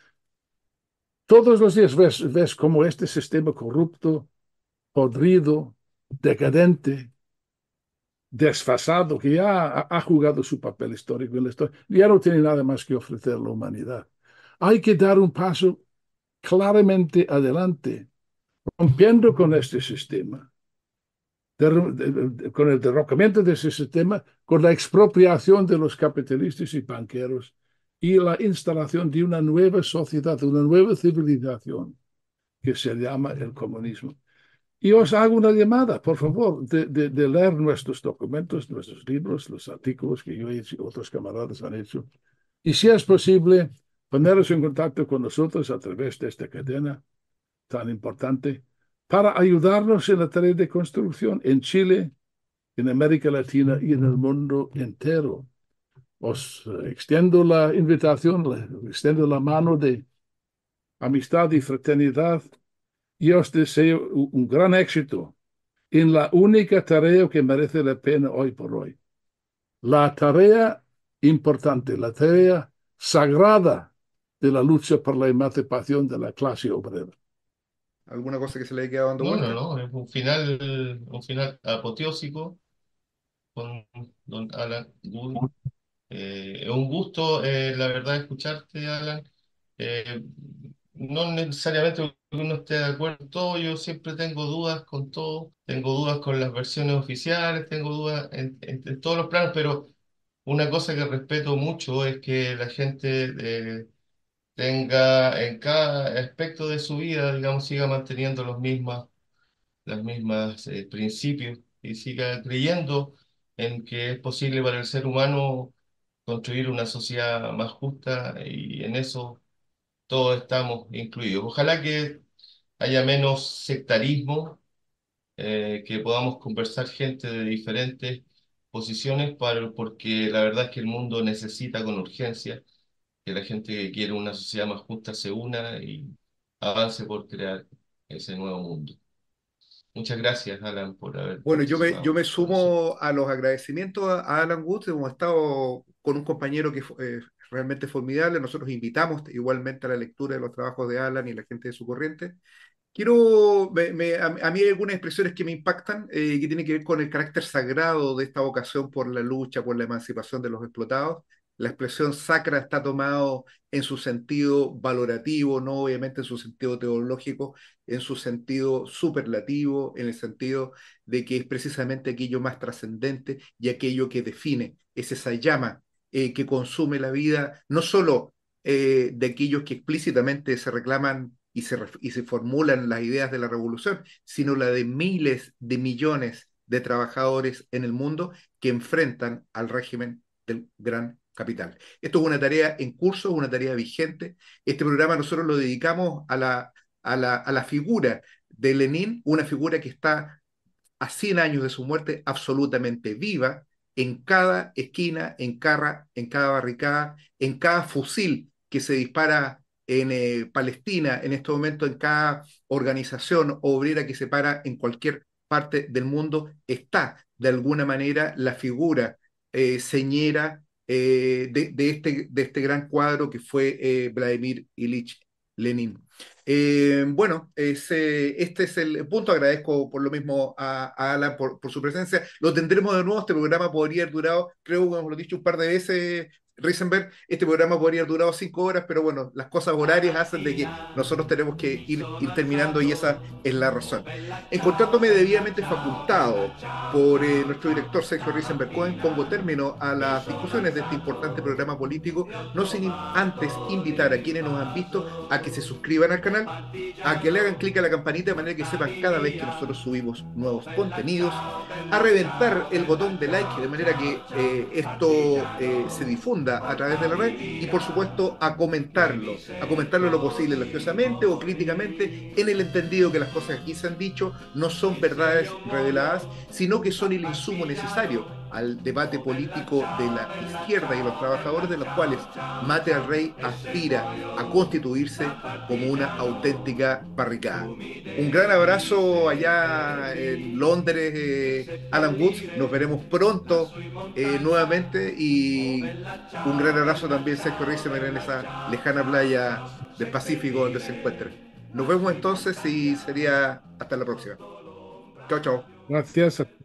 Todos los días ves, ves cómo este sistema corrupto, podrido, decadente, desfasado, que ya ha, ha, jugado su papel histórico en la historia, ya no tiene nada más que ofrecer la humanidad. Hay que dar un paso claramente adelante, rompiendo con este sistema, con el derrocamiento de ese sistema, con la expropiación de los capitalistas y banqueros y la instalación de una nueva sociedad, una nueva civilización que se llama el comunismo. Y os hago una llamada, por favor, de, leer nuestros documentos, nuestros libros, los artículos que yo y otros camaradas han hecho. Y si es posible, poneros en contacto con nosotros a través de esta cadena tan importante para ayudarnos en la tarea de construcción en Chile, en América Latina y en el mundo entero. Os extiendo la invitación, extiendo la mano de amistad y fraternidad y os deseo un gran éxito en la única tarea que merece la pena hoy por hoy. La tarea importante, la tarea sagrada de la lucha por la emancipación de la clase obrera. ¿Alguna cosa que se le haya quedado dando no, es un final, un final apoteósico con don Alan Gould. Eh, es un gusto, eh, la verdad, escucharte, Alan. Eh, no necesariamente uno esté de acuerdo en todo, yo siempre tengo dudas con todo, tengo dudas con las versiones oficiales, tengo dudas en, en todos los planos, pero una cosa que respeto mucho es que la gente tenga en cada aspecto de su vida, digamos, siga manteniendo los mismos las mismas, eh, principios y siga creyendo en que es posible para el ser humano construir una sociedad más justa y en eso todos estamos incluidos. Ojalá que haya menos sectarismo, eh, que podamos conversar gente de diferentes posiciones para, porque la verdad es que el mundo necesita con urgencia que la gente que quiere una sociedad más justa se una y avance por crear ese nuevo mundo. Muchas gracias, Alan, por haber. Bueno, yo me, yo me sumo a los agradecimientos a, Alan Woods. Hemos estado con un compañero que es eh, realmente formidable. Nosotros invitamos igualmente a la lectura de los trabajos de Alan y la gente de su corriente. Quiero, a, mí hay algunas expresiones que me impactan, eh, que tienen que ver con el carácter sagrado de esta vocación por la lucha, por la emancipación de los explotados, la expresión sacra está tomado en su sentido valorativo, no obviamente en su sentido teológico, en su sentido superlativo, en el sentido de que es precisamente aquello más trascendente y aquello que define, es esa llama eh, que consume la vida, no solo eh, de aquellos que explícitamente se reclaman y se, y se formulan las ideas de la revolución, sino la de miles de millones de trabajadores en el mundo que enfrentan al régimen del gran capital. Esto es una tarea en curso, una tarea vigente. Este programa nosotros lo dedicamos a la, a la, a la figura de Lenin, una figura que está a 100 años de su muerte absolutamente viva, en cada esquina, en, cada, en cada barricada, en cada fusil que se dispara en eh, Palestina, en este momento en cada organización obrera que se para en cualquier parte del mundo, está de alguna manera la figura eh, señera eh, de, este, de este gran cuadro que fue eh, Vladimir Ilich Lenin. Eh, bueno, este es el punto. Agradezco por lo mismo a, Alan por, su presencia. Lo tendremos de nuevo. Este programa podría haber durado, creo que hemos dicho un par de veces, Risenberg, este programa podría haber durado cinco horas, pero bueno, las cosas horarias hacen de que nosotros tenemos que ir, terminando y esa es la razón. Encontrándome debidamente facultado por eh, nuestro director Sergio Risenberg pongo término a las discusiones de este importante programa político, no sin antes invitar a quienes nos han visto a que se suscriban al canal, a que le hagan clic a la campanita de manera que sepan cada vez que nosotros subimos nuevos contenidos, a reventar el botón de like de manera que eh, esto eh, se difunda a través de la red y por supuesto a comentarlo, a comentarlo lo posible elogiosamente o críticamente en el entendido que las cosas que aquí se han dicho no son verdades reveladas, sino que son el insumo necesario al debate político de la izquierda y los trabajadores de los cuales Mate al Rey aspira a constituirse como una auténtica barricada. Un gran abrazo allá en Londres, eh, Alan Woods, nos veremos pronto eh, nuevamente y un gran abrazo también Sergio Rícemer en esa lejana playa del Pacífico donde se encuentra. Nos vemos entonces y sería hasta la próxima. Chao, chao. Gracias.